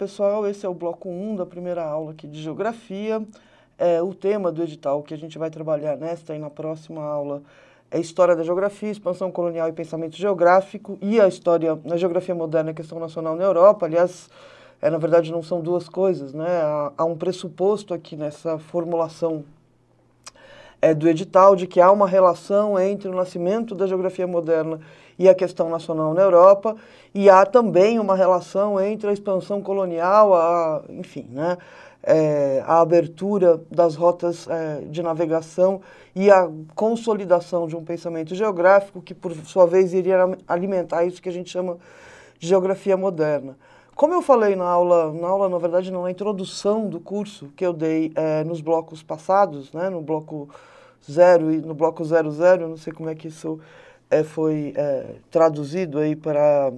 pessoal, esse é o bloco 1 um da primeira aula aqui de Geografia. É, o tema do edital que a gente vai trabalhar nesta e na próxima aula é História da Geografia, Expansão Colonial e Pensamento Geográfico e a História na Geografia Moderna e Questão Nacional na Europa. Aliás, é, na verdade não são duas coisas, né? Há, há um pressuposto aqui nessa formulação é, do edital de que há uma relação entre o nascimento da geografia moderna e a questão nacional na Europa, e há também uma relação entre a expansão colonial, a, enfim, né, é, a abertura das rotas é, de navegação e a consolidação de um pensamento geográfico que, por sua vez, iria alimentar isso que a gente chama de geografia moderna. Como eu falei na aula, na aula, na verdade, não, na introdução do curso que eu dei é, nos blocos passados, né, no bloco zero e no bloco zero zero, não sei como é que isso eh, foi é, traduzido aí para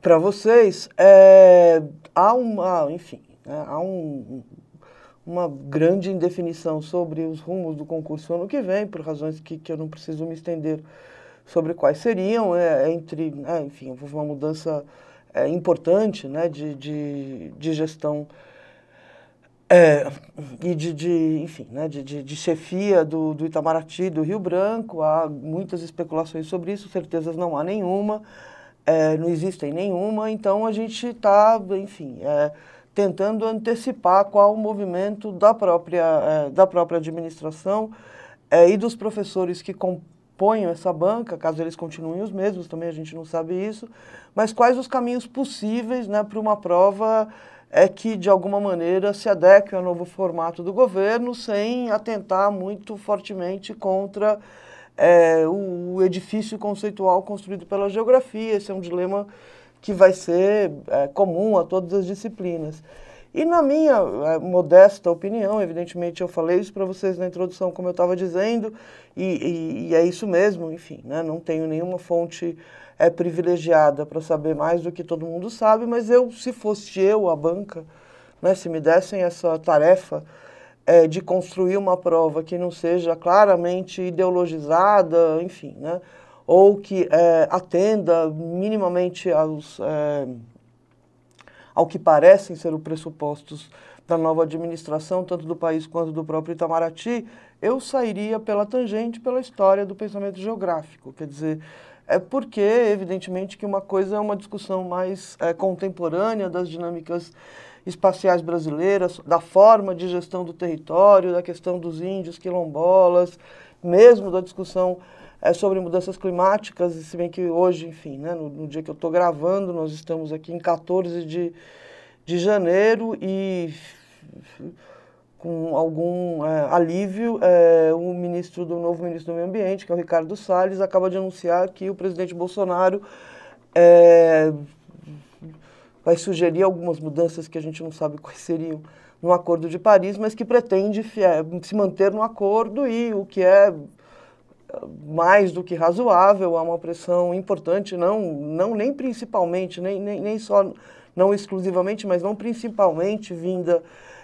para vocês é, há uma enfim né, há um, uma grande indefinição sobre os rumos do concurso ano que vem por razões que, que eu não preciso me estender sobre quais seriam é, é entre né, enfim houve uma mudança importante né de, de, de gestão é, e de, de, enfim, né, de, de, de, chefia do, do Itamaraty, do Rio Branco, há muitas especulações sobre isso, certezas não há nenhuma, é, não existem nenhuma, então a gente está, enfim, é, tentando antecipar qual o movimento da própria, é, da própria administração é, e dos professores que compõem essa banca, caso eles continuem os mesmos, também a gente não sabe isso, mas quais os caminhos possíveis né, para uma prova é que, de alguma maneira, se adequem ao novo formato do governo sem atentar muito fortemente contra é, o edifício conceitual construído pela geografia. Esse é um dilema que vai ser é, comum a todas as disciplinas. E na minha é, modesta opinião, evidentemente eu falei isso para vocês na introdução, como eu estava dizendo, e, e, e, é isso mesmo, enfim, né? não tenho nenhuma fonte é privilegiada para saber mais do que todo mundo sabe, mas eu, se fosse eu, a banca, né, se me dessem essa tarefa é, de construir uma prova que não seja claramente ideologizada, enfim, né, ou que é, atenda minimamente aos, é, ao que parecem ser os pressupostos da nova administração, tanto do país quanto do próprio Itamaraty, eu sairia pela tangente pela história do pensamento geográfico. Quer dizer, é porque, evidentemente, que uma coisa é uma discussão mais é, contemporânea das dinâmicas espaciais brasileiras, da forma de gestão do território, da questão dos índios, quilombolas, mesmo da discussão é, sobre mudanças climáticas, se bem que hoje, enfim, né, no, no dia que eu estou gravando, nós estamos aqui em 14 de, de janeiro e com algum é, alívio, é, o ministro do novo ministro do Meio Ambiente, que é o Ricardo Salles, acaba de anunciar que o presidente Bolsonaro é, vai sugerir algumas mudanças que a gente não sabe quais seriam no Acordo de Paris, mas que pretende se manter no acordo e o que é mais do que razoável, há uma pressão importante, não, não nem principalmente, nem, nem, nem só, não exclusivamente, mas não principalmente vinda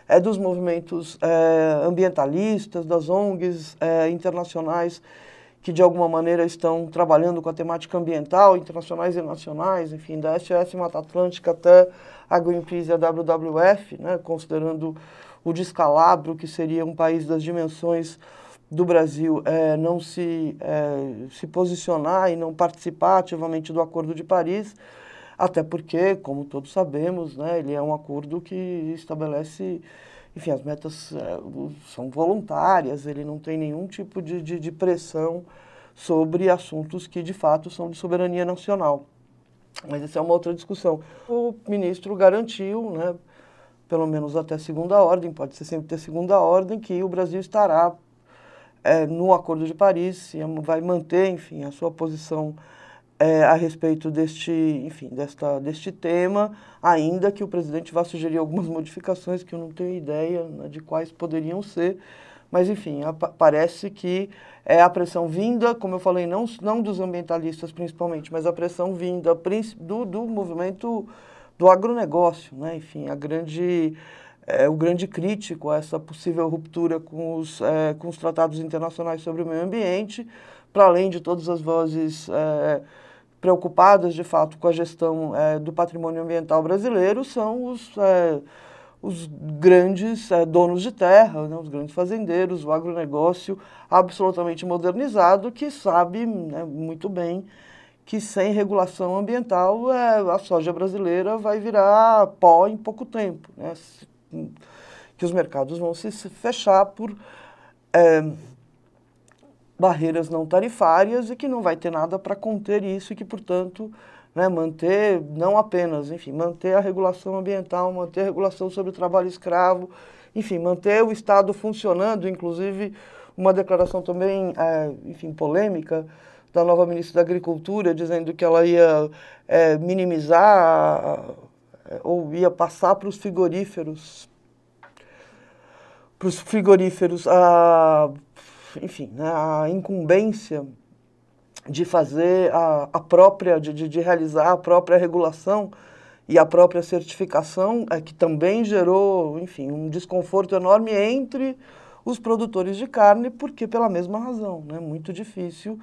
é dos movimentos é, ambientalistas, das ONGs é, internacionais que de alguma maneira estão trabalhando com a temática ambiental, internacionais e nacionais, enfim, da SOS Mata Atlântica até a Greenpeace e a WWF, né, considerando o descalabro que seria um país das dimensões do Brasil é, não se, é, se posicionar e não participar ativamente do Acordo de Paris. Até porque, como todos sabemos, né, ele é um acordo que estabelece, enfim, as metas eh, são voluntárias, ele não tem nenhum tipo de, de, de pressão sobre assuntos que de fato são de soberania nacional. Mas essa é uma outra discussão. O ministro garantiu, né, pelo menos até segunda ordem, pode ser sempre ter segunda ordem, que o Brasil estará é, no Acordo de Paris, vai manter, enfim, a sua posição é, a respeito deste, enfim, desta, deste tema, ainda que o presidente vá sugerir algumas modificações que eu não tenho ideia né, de quais poderiam ser, mas enfim, parece que é a pressão vinda, como eu falei, não, não dos ambientalistas principalmente, mas a pressão vinda do, do movimento do agronegócio, né? enfim, a grande, é, o grande crítico a essa possível ruptura com os, é, com os tratados internacionais sobre o meio ambiente, para além de todas as vozes. É, preocupadas de fato com a gestão é, do patrimônio ambiental brasileiro são os, é, os grandes é, donos de terra, né, os grandes fazendeiros, o agronegócio absolutamente modernizado que sabe né, muito bem que sem regulação ambiental a soja brasileira vai virar pó em pouco tempo, né, que os mercados vão se fechar por barreiras não tarifárias e que não vai ter nada para conter isso e que, portanto, né, manter não apenas, enfim, manter a regulação ambiental, manter a regulação sobre o trabalho escravo, enfim, manter o Estado funcionando, inclusive uma declaração também, é, enfim, polêmica da nova ministra da Agricultura, dizendo que ela ia é, minimizar eh, ou ia passar para os frigoríferos para os frigoríferos a enfim, né, a incumbência de fazer a, a própria, de, de, de realizar a própria regulação e a própria certificação, é, que também gerou, enfim, um desconforto enorme entre os produtores de carne, porque pela mesma razão, né, muito difícil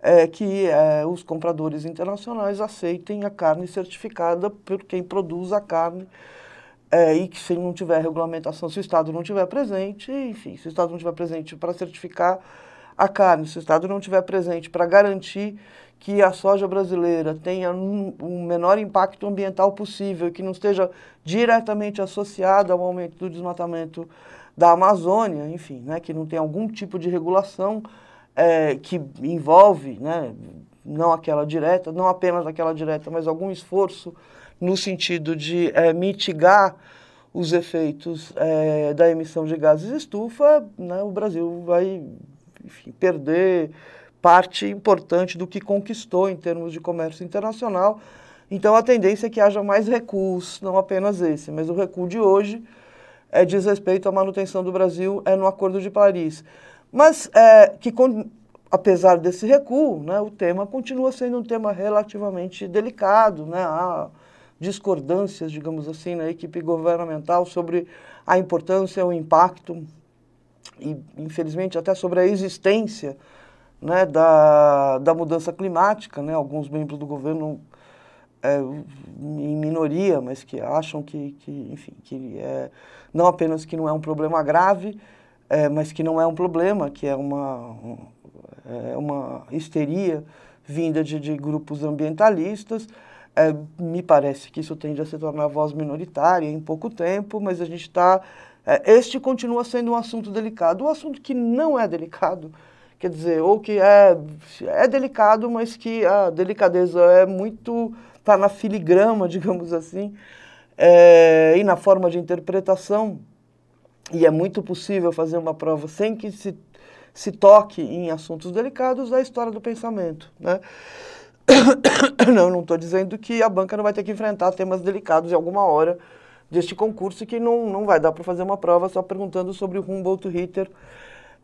é, que é, os compradores internacionais aceitem a carne certificada por quem produz a carne é que se não tiver regulamentação, se o Estado não tiver presente, enfim, se o Estado não tiver presente para certificar a carne, se o Estado não tiver presente para garantir que a soja brasileira tenha um, um, menor impacto ambiental possível, que não esteja diretamente associada ao aumento do desmatamento da Amazônia, enfim, né, que não tenha algum tipo de regulação é, que envolve, né, não aquela direta, não apenas aquela direta, mas algum esforço no sentido de é, mitigar os efeitos é, da emissão de gases estufa, né, o Brasil vai enfim, perder parte importante do que conquistou em termos de comércio internacional. Então a tendência é que haja mais recuos, não apenas esse, mas o recuo de hoje é, diz respeito à manutenção do Brasil é, no Acordo de Paris. Mas é, que, apesar desse recuo, né, o tema continua sendo um tema relativamente delicado. Né, discordâncias, digamos assim, na equipe governamental sobre a importância, o impacto e, infelizmente, até sobre a existência né, da, da mudança climática. Né? Alguns membros do governo é, em minoria, mas que acham que, que enfim, que é, não apenas que não é um problema grave, é, mas que não é um problema, que é uma, é uma histeria vinda de, de grupos ambientalistas, é, me parece que isso tende a se tornar voz minoritária em pouco tempo, mas a gente está. É, este continua sendo um assunto delicado. Um assunto que não é delicado, quer dizer, ou que é, é delicado, mas que a delicadeza é muito. está na filigrama, digamos assim, é, e na forma de interpretação. E é muito possível fazer uma prova sem que se, se toque em assuntos delicados da é história do pensamento. Né? não, não estou dizendo que a banca não vai ter que enfrentar temas delicados em alguma hora deste concurso que não, não vai dar para fazer uma prova só perguntando sobre Humboldt, Ritter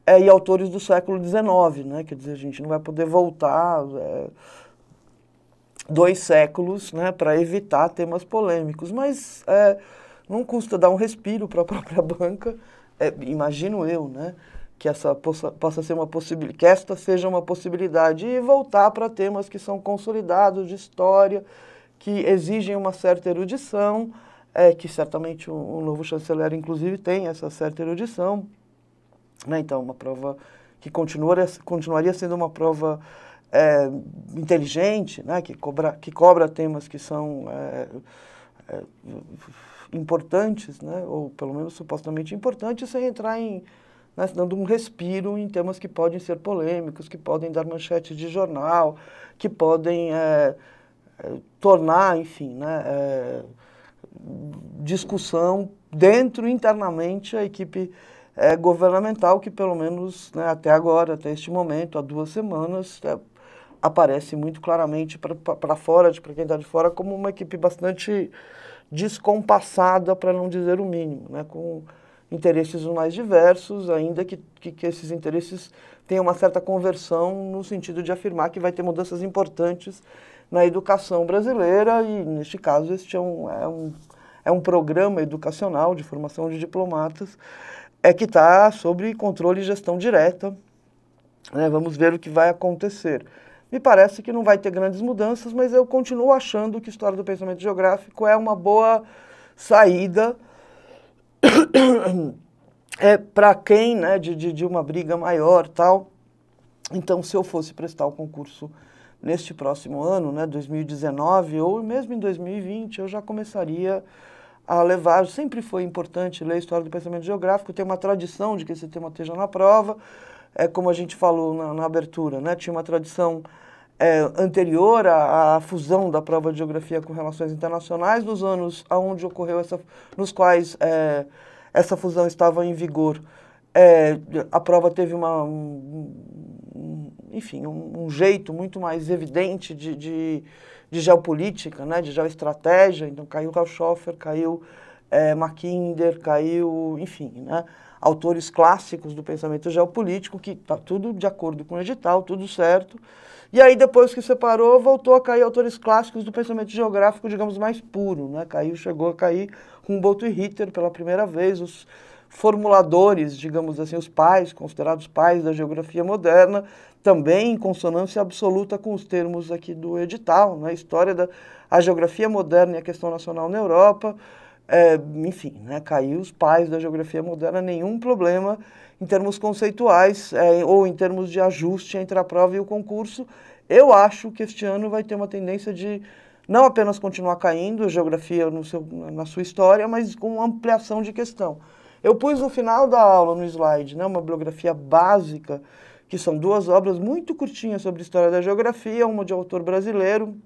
é, e autores do século XIX, né? Quer dizer, a gente não vai poder voltar é, dois séculos, né, para evitar temas polêmicos. Mas é, não custa dar um respiro para a própria banca, imagino eu, né? que essa possa, possa ser uma possibilidade, que esta seja uma possibilidade e voltar para temas que são consolidados de história, que exigem uma certa erudição, é, que certamente o novo chanceler inclusive tem essa certa erudição, né? Então uma prova que continuaria, continuaria sendo uma prova é, inteligente, né? Que cobra, que cobra temas que são é, é importantes, né? Ou pelo menos supostamente importantes, sem entrar em né, dando um respiro em temas que podem ser polêmicos, que podem dar manchete de jornal, que podem é, tornar, enfim, né, é, discussão dentro internamente a equipe é, governamental, que pelo menos né, até agora, até este momento, há duas semanas, é, aparece muito claramente para fora, para quem está de fora, como uma equipe bastante descompassada, para não dizer o mínimo, né, com interesses mais diversos, ainda que, que, que esses interesses tenham uma certa conversão no sentido de afirmar que vai ter mudanças importantes na educação brasileira e, neste caso, este é um, é um, é um programa educacional de formação de diplomatas é que está sobre controle e gestão direta. Né? Vamos ver o que vai acontecer. Me parece que não vai ter grandes mudanças, mas eu continuo achando que a História do Pensamento Geográfico é uma boa saída é para quem, né, de, de, de uma briga maior tal. Então, se eu fosse prestar o concurso neste próximo ano, né, 2019, ou mesmo em 2020, eu já começaria a levar. Sempre foi importante ler a história do pensamento geográfico, tem uma tradição de que esse tema esteja na prova. É como a gente falou na, na abertura, né, tinha uma tradição é, anterior à, à, fusão da prova de geografia com relações internacionais, nos anos aonde ocorreu essa, nos quais é, essa fusão estava em vigor, é, a prova teve uma, um, enfim, um, um, jeito muito mais evidente de, de, de, geopolítica, né, de geoestratégia. Então caiu Raushofer, caiu é, Mackinder, caiu, enfim, né, autores clássicos do pensamento geopolítico que está tudo de acordo com o edital, tudo certo. E aí, depois que separou, voltou a cair autores clássicos do pensamento geográfico, digamos, mais puro. Né? Caiu, chegou a cair Humboldt e Ritter pela primeira vez, os formuladores, digamos assim, os pais, considerados pais da geografia moderna, também em consonância absoluta com os termos aqui do edital, né? história da a geografia moderna e a questão nacional na Europa, é, enfim, né? caiu os pais da geografia moderna, nenhum problema, em termos conceituais é, ou em termos de ajuste entre a prova e o concurso. Eu acho que este ano vai ter uma tendência de não apenas continuar caindo a geografia seu, na sua história, mas com ampliação de questão. Eu pus no final da aula, no slide, né, uma bibliografia básica, que são duas obras muito curtinhas sobre a história da geografia, uma de autor brasileiro,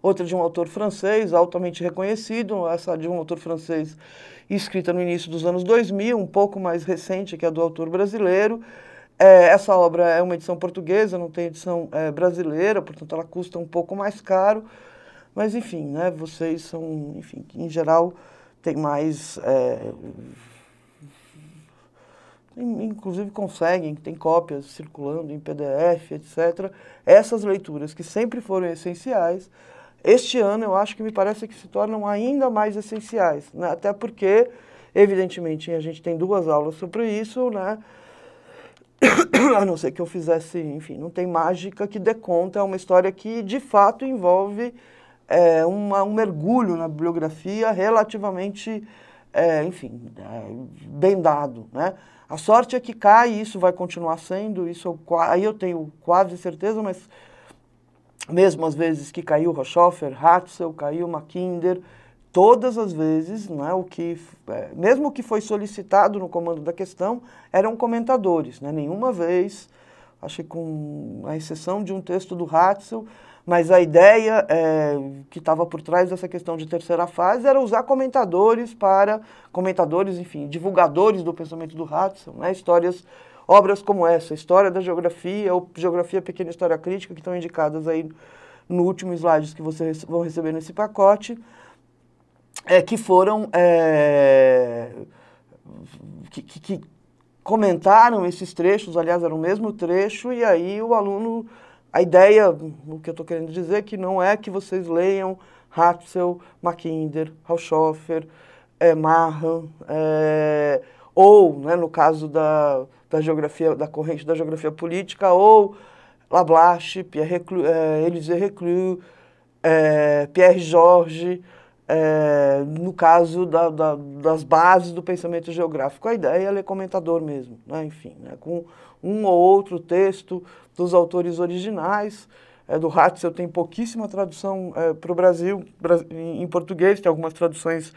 outra de um autor francês, altamente reconhecido, essa de um autor francês escrita no início dos anos 2000, um pouco mais recente que a do autor brasileiro. É, essa obra é uma edição portuguesa, não tem edição é, brasileira, portanto ela custa um pouco mais caro. Mas enfim, né, vocês são, enfim, em geral tem mais. É, inclusive conseguem, tem cópias circulando em PDF, etc. Essas leituras que sempre foram essenciais, este ano eu acho que me parece que se tornam ainda mais essenciais, né? até porque, evidentemente, a gente tem duas aulas sobre isso, né? a não ser que eu fizesse, enfim, não tem mágica que dê conta, é uma história que de fato envolve é, uma, um mergulho na bibliografia relativamente, é, enfim, é, bem dado, né? A sorte é que cai, isso vai continuar sendo, isso eu, aí eu tenho quase certeza, mas mesmo as vezes que caiu Rochoffer, Hatzel, caiu Mackinder, todas as vezes, né, o que, é, mesmo o que foi solicitado no comando da questão, eram comentadores. Né, nenhuma vez, acho que com a exceção de um texto do Hatzel, mas a ideia é, que estava por trás dessa questão de terceira fase era usar comentadores para, comentadores, enfim, divulgadores do pensamento do Hatzel, né, histórias obras como essa, História da Geografia ou Geografia Pequena História Crítica, que estão indicadas aí no último slide que vocês vão receber nesse pacote, é, que foram... É, que, que, que comentaram esses trechos, aliás, era o mesmo trecho, e aí o aluno... A ideia, o que eu estou querendo dizer, é que não é que vocês leiam Hatzel, Mackinder, Haushofer, é, Mahan, é, ou, né, no caso da, da geografia, da corrente da geografia política, ou Lablache, Pierre Reclus, é, Élisée Reclus, é, Pierre Georges, é, no caso da, da, das bases do pensamento geográfico. A ideia é ler comentador mesmo, né? enfim, né? com um ou outro texto dos autores originais. É, do Hatzel tem pouquíssima tradução é, para o Brasil, em português, tem algumas traduções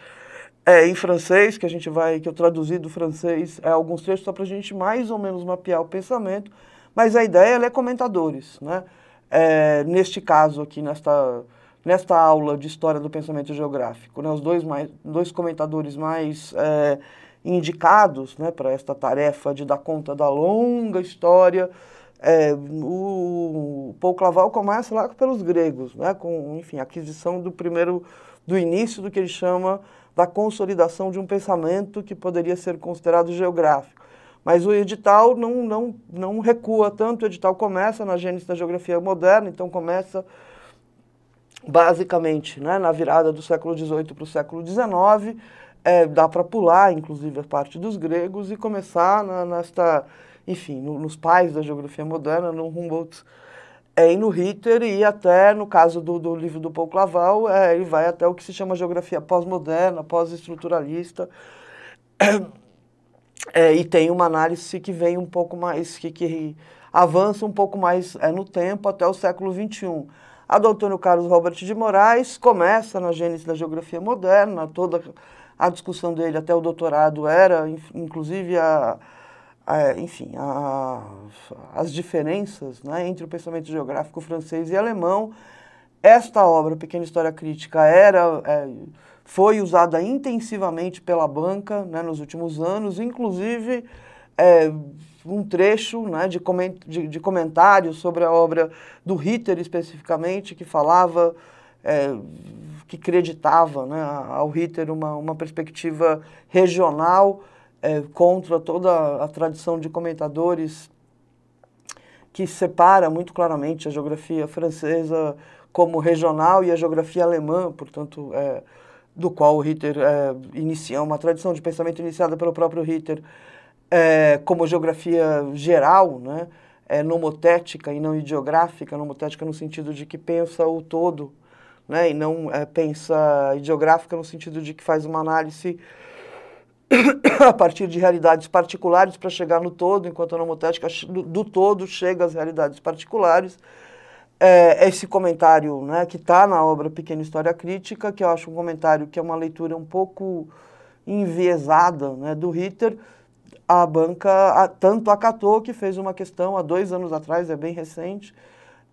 é, em francês, que a gente vai, que eu traduzi do francês é, alguns textos só para a gente mais ou menos mapear o pensamento, mas a ideia é comentadores, né? É, neste caso aqui, nesta, nesta aula de História do Pensamento Geográfico, né? os dois, mais, dois comentadores mais é, indicados né, para esta tarefa de dar conta da longa história, é, o, o Paul Claval começa lá pelos gregos, né, com, enfim, a aquisição do primeiro, do início do que ele chama da consolidação de um pensamento que poderia ser considerado geográfico. Mas o edital não, não, não recua tanto, o edital começa na gênese da geografia moderna, então começa basicamente né, na virada do século XVIII para o século XIX, é, dá para pular, inclusive, a parte dos gregos e começar na, nesta, enfim, no, nos pais da geografia moderna, no Humboldt, é ir no Ritter e até, no caso do, do livro do Paul Claval, é, ele vai até o que se chama geografia pós-moderna, pós-estruturalista. É, e tem uma análise que vem um pouco mais, que, que avança um pouco mais é, no tempo até o século XXI. A doutora Carlos Robert de Moraes começa na gênese da geografia moderna, toda a discussão dele até o doutorado era, inclusive, a, a, enfim, a, as diferenças né, entre o pensamento geográfico francês e alemão. Esta obra, Pequena História Crítica, era, é, foi usada intensivamente pela banca né, nos últimos anos, inclusive é, um trecho né, de, coment de, de comentários sobre a obra do Ritter especificamente, que falava, é, que creditava né, ao Ritter uma, uma perspectiva regional é, contra toda a tradição de comentadores que separa muito claramente a geografia francesa como regional e a geografia alemã, portanto, é, do qual o Ritter é, inicia uma tradição de pensamento iniciada pelo próprio Ritter é, como geografia geral, né? é, nomotética e não ideográfica, nomotética no sentido de que pensa o todo, né? e não é, pensa ideográfica no sentido de que faz uma análise a partir de realidades particulares para chegar no todo, enquanto a nomotética do, todo chega às realidades particulares. É, esse comentário né, que está na obra Pequena História Crítica, que eu acho um comentário que é uma leitura um pouco enviesada né, do Ritter, a banca a, tanto acatou que fez uma questão há dois anos atrás, é bem recente,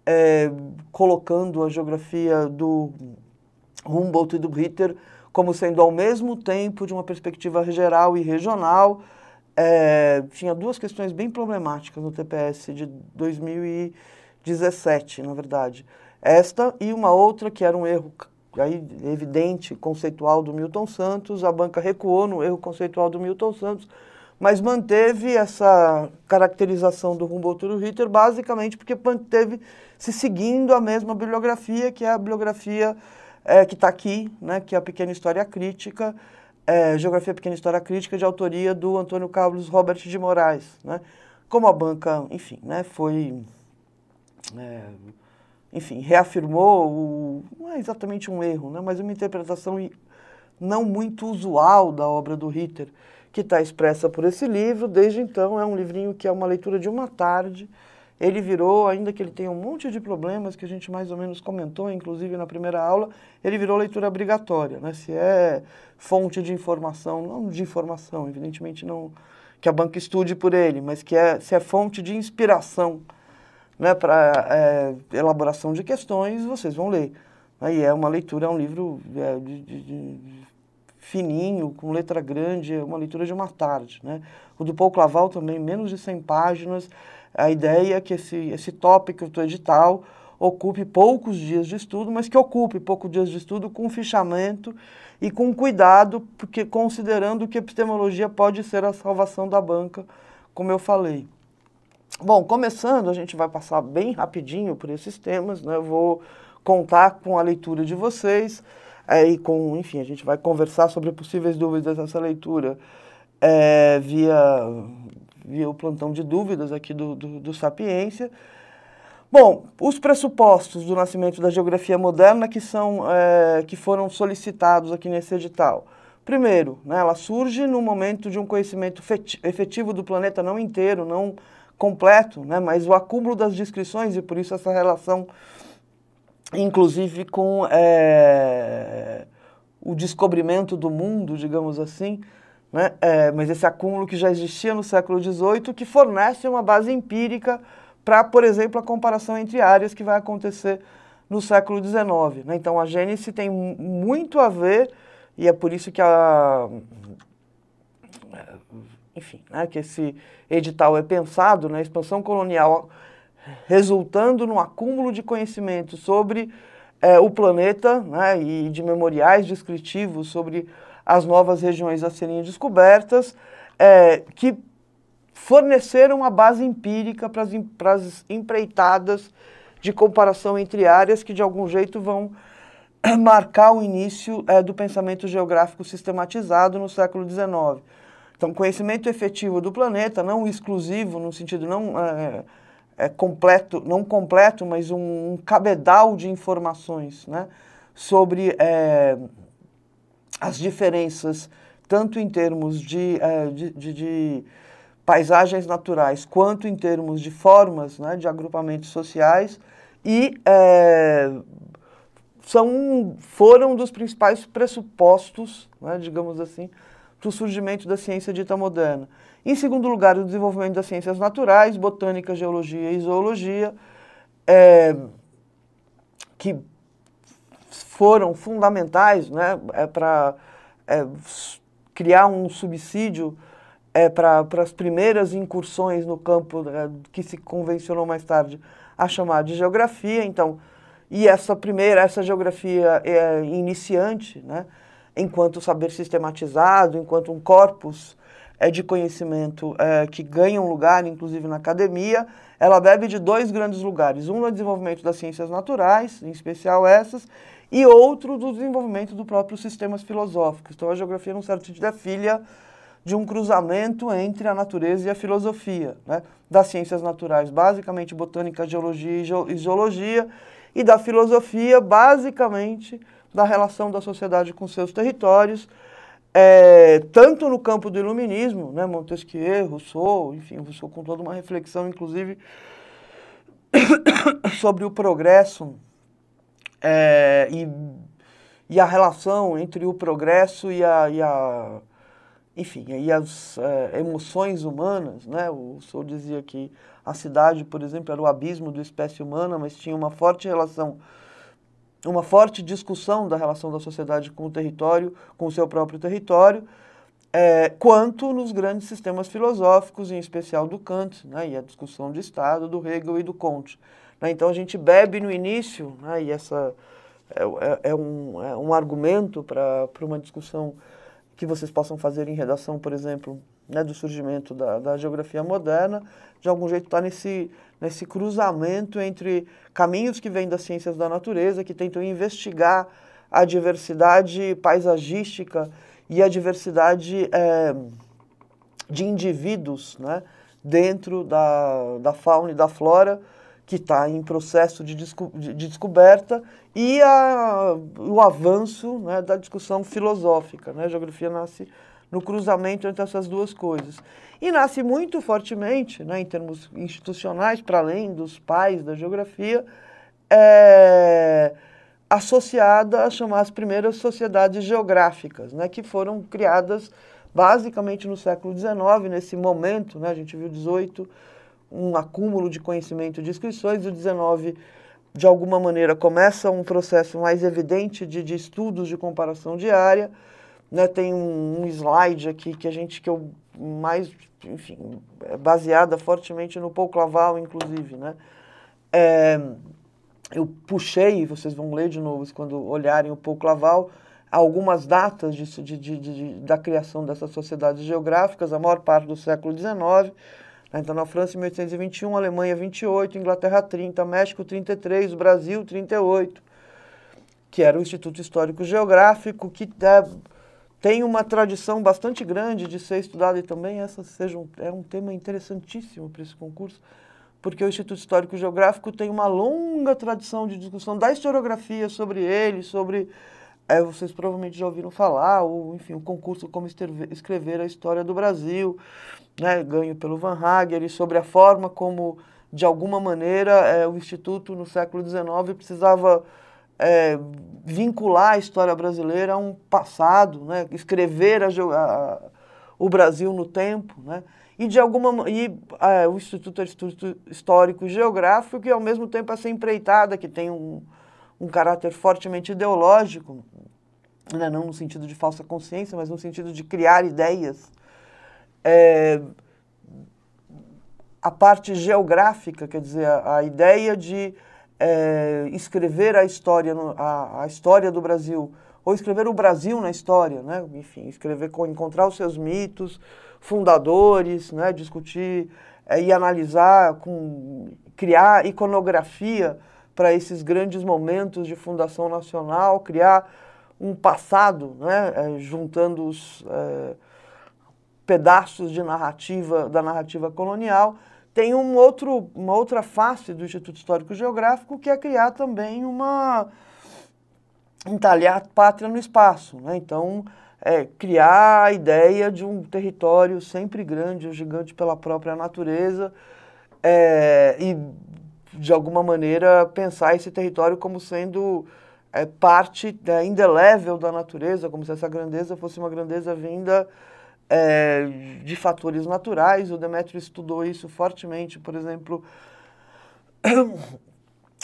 é, colocando a geografia do Humboldt e do Ritter como sendo ao mesmo tempo de uma perspectiva geral e regional. É, tinha duas questões bem problemáticas no TPS de 2017, na verdade. Esta e uma outra que era um erro aí, evidente, conceitual do Milton Santos. A banca recuou no erro conceitual do Milton Santos, mas manteve essa caracterização do Humboldt Ritter basicamente porque manteve se seguindo a mesma bibliografia, que é a bibliografia é, que está aqui, né, que é a Pequena História Crítica, é, Geografia Pequena História Crítica, de autoria do Antônio Carlos Robert de Moraes. Né? Como a banca, enfim, né, foi. É, enfim, reafirmou, o, não é exatamente um erro, né, mas uma interpretação não muito usual da obra do Ritter, que está expressa por esse livro. Desde então, é um livrinho que é uma leitura de uma tarde ele virou, ainda que ele tenha um monte de problemas que a gente mais ou menos comentou, inclusive na primeira aula, ele virou leitura obrigatória, né? Se é fonte de informação, não de informação, evidentemente não que a banca estude por ele, mas que é, se é fonte de inspiração, né, para é, elaboração de questões, vocês vão ler. Aí né? é uma leitura, é um livro é, de, de, de fininho, com letra grande, é uma leitura de uma tarde, né? O do Paul Claval também, menos de 100 páginas, a ideia é que esse, esse tópico do edital ocupe poucos dias de estudo, mas que ocupe poucos dias de estudo com fichamento e com cuidado, porque considerando que epistemologia pode ser a salvação da banca, como eu falei. Bom, começando, a gente vai passar bem rapidinho por esses temas, né? Eu vou contar com a leitura de vocês é, e com, enfim, a gente vai conversar sobre possíveis dúvidas nessa leitura é, via via o plantão de dúvidas aqui do, do, do Sapiência. Bom, os pressupostos do nascimento da geografia moderna que, são, é, que foram solicitados aqui nesse edital. Primeiro, né, ela surge no momento de um conhecimento efetivo do planeta, não inteiro, não completo, né, mas o acúmulo das descrições e por isso essa relação, inclusive com é, o descobrimento do mundo, digamos assim, né? É, mas esse acúmulo que já existia no século XVIII, que fornece uma base empírica para, por exemplo, a comparação entre áreas que vai acontecer no século XIX. Né? Então a gênese tem muito a ver, e é por isso que a. É, enfim, né, que esse edital é pensado na né, expansão colonial, resultando no acúmulo de conhecimento sobre é, o planeta né, e de memoriais descritivos sobre as novas regiões a serem descobertas, é, que forneceram a base empírica para as empreitadas de comparação entre áreas que, de algum jeito, vão marcar o início é, do pensamento geográfico sistematizado no século XIX. Então, conhecimento efetivo do planeta, não exclusivo, no sentido não é, é completo, não completo, mas um, um, cabedal de informações né, sobre é, as diferenças, tanto em termos de, eh, de, de, de, paisagens naturais, quanto em termos de formas né, de agrupamentos sociais, e eh, são, foram um dos principais pressupostos, né, digamos assim, do surgimento da ciência dita moderna. Em segundo lugar, o desenvolvimento das ciências naturais, botânica, geologia e zoologia, é, que foram fundamentais né, é, para é, criar um subsídio é, para as primeiras incursões no campo né, que se convencionou mais tarde a chamar de geografia. Então, e essa primeira, essa geografia é iniciante, né, enquanto saber sistematizado, enquanto um corpus é de conhecimento é, que ganha um lugar, inclusive na academia, ela bebe de dois grandes lugares. Um no desenvolvimento das ciências naturais, em especial essas, e outro do desenvolvimento do próprio sistemas filosóficos. Então a geografia, num certo sentido, é filha de um cruzamento entre a natureza e a filosofia, né? das ciências naturais, basicamente botânica, geologia e zoologia, e da filosofia, basicamente da relação da sociedade com seus territórios, é, tanto no campo do iluminismo, né, Montesquieu, Rousseau, enfim, Rousseau com toda uma reflexão, inclusive, sobre o progresso é, e, e a relação entre o progresso e a, e a enfim, aí as é, emoções humanas, né? O Sou dizia que a cidade, por exemplo, era o abismo da espécie humana, mas tinha uma forte relação, uma forte discussão da relação da sociedade com o território, com o seu próprio território, é, quanto nos grandes sistemas filosóficos, em especial do Kant, né? E a discussão de Estado, do Hegel e do Comte. Né? Então a gente bebe no início, né? e essa é, é, é um, é um argumento para uma discussão que vocês possam fazer em redação, por exemplo, né, do surgimento da, da geografia moderna, de algum jeito está nesse, nesse cruzamento entre caminhos que vêm das ciências da natureza, que tentam investigar a diversidade paisagística e a diversidade é, de indivíduos né, dentro da, da fauna e da flora, que está em processo de, desco de, descoberta, e a, o avanço né, da discussão filosófica. Né? A geografia nasce no cruzamento entre essas duas coisas. E nasce muito fortemente, né, em termos institucionais, para além dos pais da geografia, é, associada a chamar as primeiras sociedades geográficas, né, que foram criadas basicamente no século XIX, nesse momento, né, a gente viu 18 um acúmulo de conhecimento de inscrições, o 19 de alguma maneira começa um processo mais evidente de, de estudos de comparação diária, né? Tem um, um, slide aqui que a gente que eu mais, enfim, é baseada fortemente no Paul Claval, inclusive, né? É, eu puxei, vocês vão ler de novo quando olharem o Paul Claval, algumas datas disso, de, de, de, da criação dessas sociedades geográficas, a maior parte do século XIX, né, então, na França, em 1821, Alemanha 28, Inglaterra 30, México 33, Brasil 38, que era o Instituto Histórico Geográfico, que é, tem uma tradição bastante grande de ser estudado e também essa seja um, é um tema interessantíssimo para esse concurso, porque o Instituto Histórico Geográfico tem uma longa tradição de discussão da historiografia sobre ele, sobre é, vocês provavelmente já ouviram falar, ou enfim, o concurso Como Escrever a História do Brasil, né, ganho pelo Van Hager, e sobre a forma como, de alguma maneira, é, o Instituto no século XIX precisava é, vincular a história brasileira a um passado, né, escrever a, a, o Brasil no tempo, né, e de alguma e é, o Instituto é Instituto Histórico e Geográfico, que ao mesmo tempo essa empreitada que tem um, um caráter fortemente ideológico, né, não no sentido de falsa consciência, mas no sentido de criar ideias. É, a parte geográfica, quer dizer, a, a ideia de é, escrever a história, no, a, a, história do Brasil, ou escrever o Brasil na história, né? enfim, escrever, encontrar os seus mitos, fundadores, né? discutir é, e analisar, com, criar iconografia para esses grandes momentos de fundação nacional, criar um passado, né, é, juntando os é, pedaços de narrativa da narrativa colonial, tem um outro, uma outra face do Instituto Histórico Geográfico que é criar também uma entalhar pátria no espaço, né? Então é, criar a ideia de um território sempre grande, um gigante pela própria natureza é, e de alguma maneira pensar esse território como sendo é parte né, é, indelével da natureza, como se essa grandeza fosse uma grandeza vinda é, de fatores naturais. O Demétrio estudou isso fortemente, por exemplo,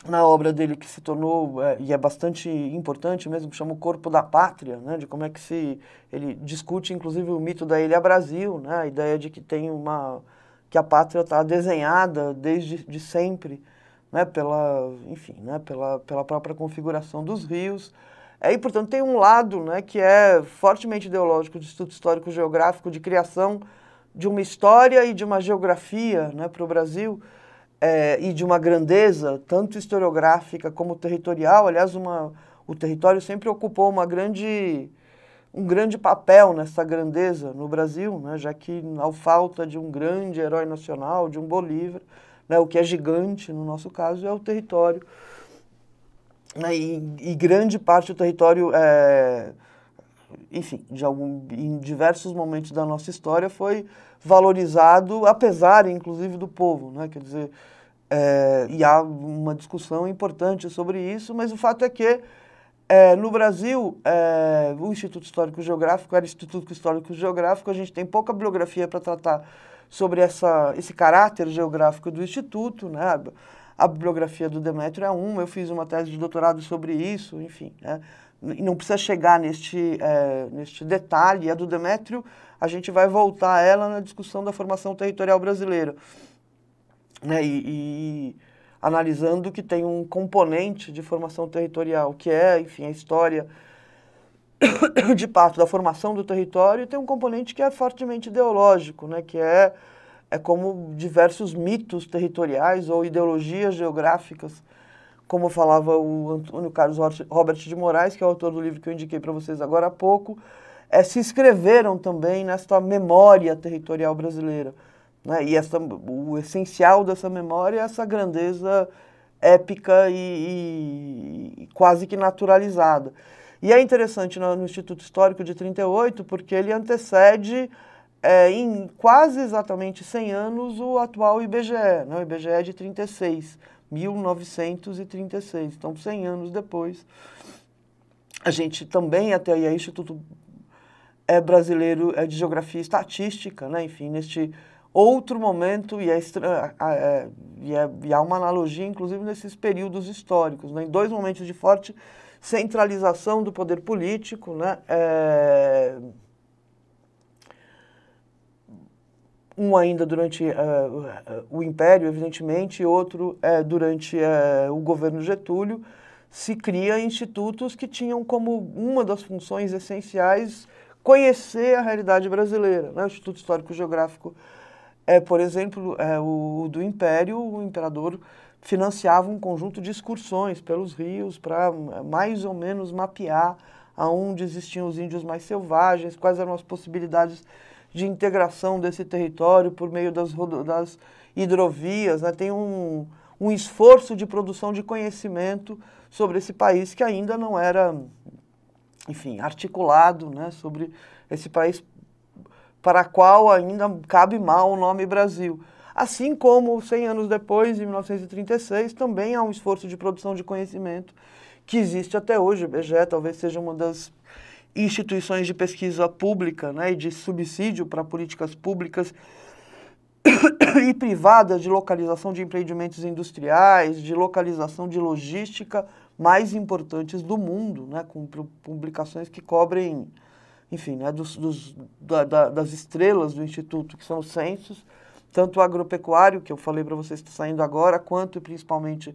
na obra dele que se tornou é, e é bastante importante mesmo, chama o Corpo da Pátria, né, de como é que se ele discute inclusive o mito da Ilha Brasil, né, a ideia de que tem uma que a pátria está desenhada desde de sempre né, pela, enfim, né, pela, pela própria configuração dos rios. É, e, portanto, tem um lado né, que é fortemente ideológico do estudo histórico-geográfico, de criação de uma história e de uma geografia né, para o Brasil, é, e de uma grandeza, tanto historiográfica como territorial. Aliás, uma, o território sempre ocupou uma grande, um grande papel nessa grandeza no Brasil, né, já que, ao falta de um grande herói nacional, de um Bolívar, né? O que é gigante, no nosso caso, é o território. Né? E, e grande parte do território, é, enfim, de algum, em diversos momentos da nossa história, foi valorizado, apesar, inclusive, do povo. Né? Quer dizer, é, e há uma discussão importante sobre isso, mas o fato é que é, no Brasil, é, o Instituto Histórico Geográfico era Instituto Histórico Geográfico, a gente tem pouca bibliografia para tratar sobre essa, esse caráter geográfico do Instituto, né? A bibliografia do Demétrio é uma, eu fiz uma tese de doutorado sobre isso, enfim, né? não precisa chegar neste, é, neste detalhe. A do Demétrio, a gente vai voltar a ela na discussão da formação territorial brasileira. Né? E, e, analisando que tem um componente de formação territorial, que é, enfim, a história de parte da formação do território, tem um componente que é fortemente ideológico, né, que é, é como diversos mitos territoriais ou ideologias geográficas, como falava o Antônio Carlos Robert de Moraes, que é o autor do livro que eu indiquei para vocês agora há pouco, é, se inscreveram também nesta memória territorial brasileira. Né, e essa, o essencial dessa memória é essa grandeza épica e, e, e quase que naturalizada. E é interessante no, Instituto Histórico de 38 porque ele antecede é, em quase exatamente 100 anos o atual IBGE, né? o IBGE é de 36, 1936, então 100 anos depois. A gente também, até aí, é Instituto é Brasileiro é de Geografia e Estatística, né? enfim, neste outro momento, e, é, é, e, é, e há uma analogia, inclusive, nesses períodos históricos, né? em dois momentos de forte centralização do poder político, né? É, um ainda durante uh, o Império, evidentemente, e outro uh, durante uh, o governo Getúlio, se cria institutos que tinham como uma das funções essenciais conhecer a realidade brasileira. Né? O Instituto Histórico Geográfico, é, por exemplo, é, o, do Império, o imperador financiava um conjunto de excursões pelos rios para hum, mais ou menos mapear aonde existiam os índios mais selvagens, quais eram as possibilidades de integração desse território por meio das, das hidrovias. Né? Tem um, um esforço de produção de conhecimento sobre esse país que ainda não era, enfim, articulado, né? sobre esse país para qual ainda cabe mal o nome Brasil. Assim como, 100 anos depois, em 1936, também há um esforço de produção de conhecimento que existe até hoje. O IBGE talvez seja uma das instituições de pesquisa pública né, e de subsídio para políticas públicas e privadas de localização de empreendimentos industriais, de localização de logística mais importantes do mundo, né, com publicações que cobrem, enfim, né, dos, dos da, da, das estrelas do Instituto, que são os censos, tanto o agropecuário, que eu falei para vocês que está saindo agora, quanto principalmente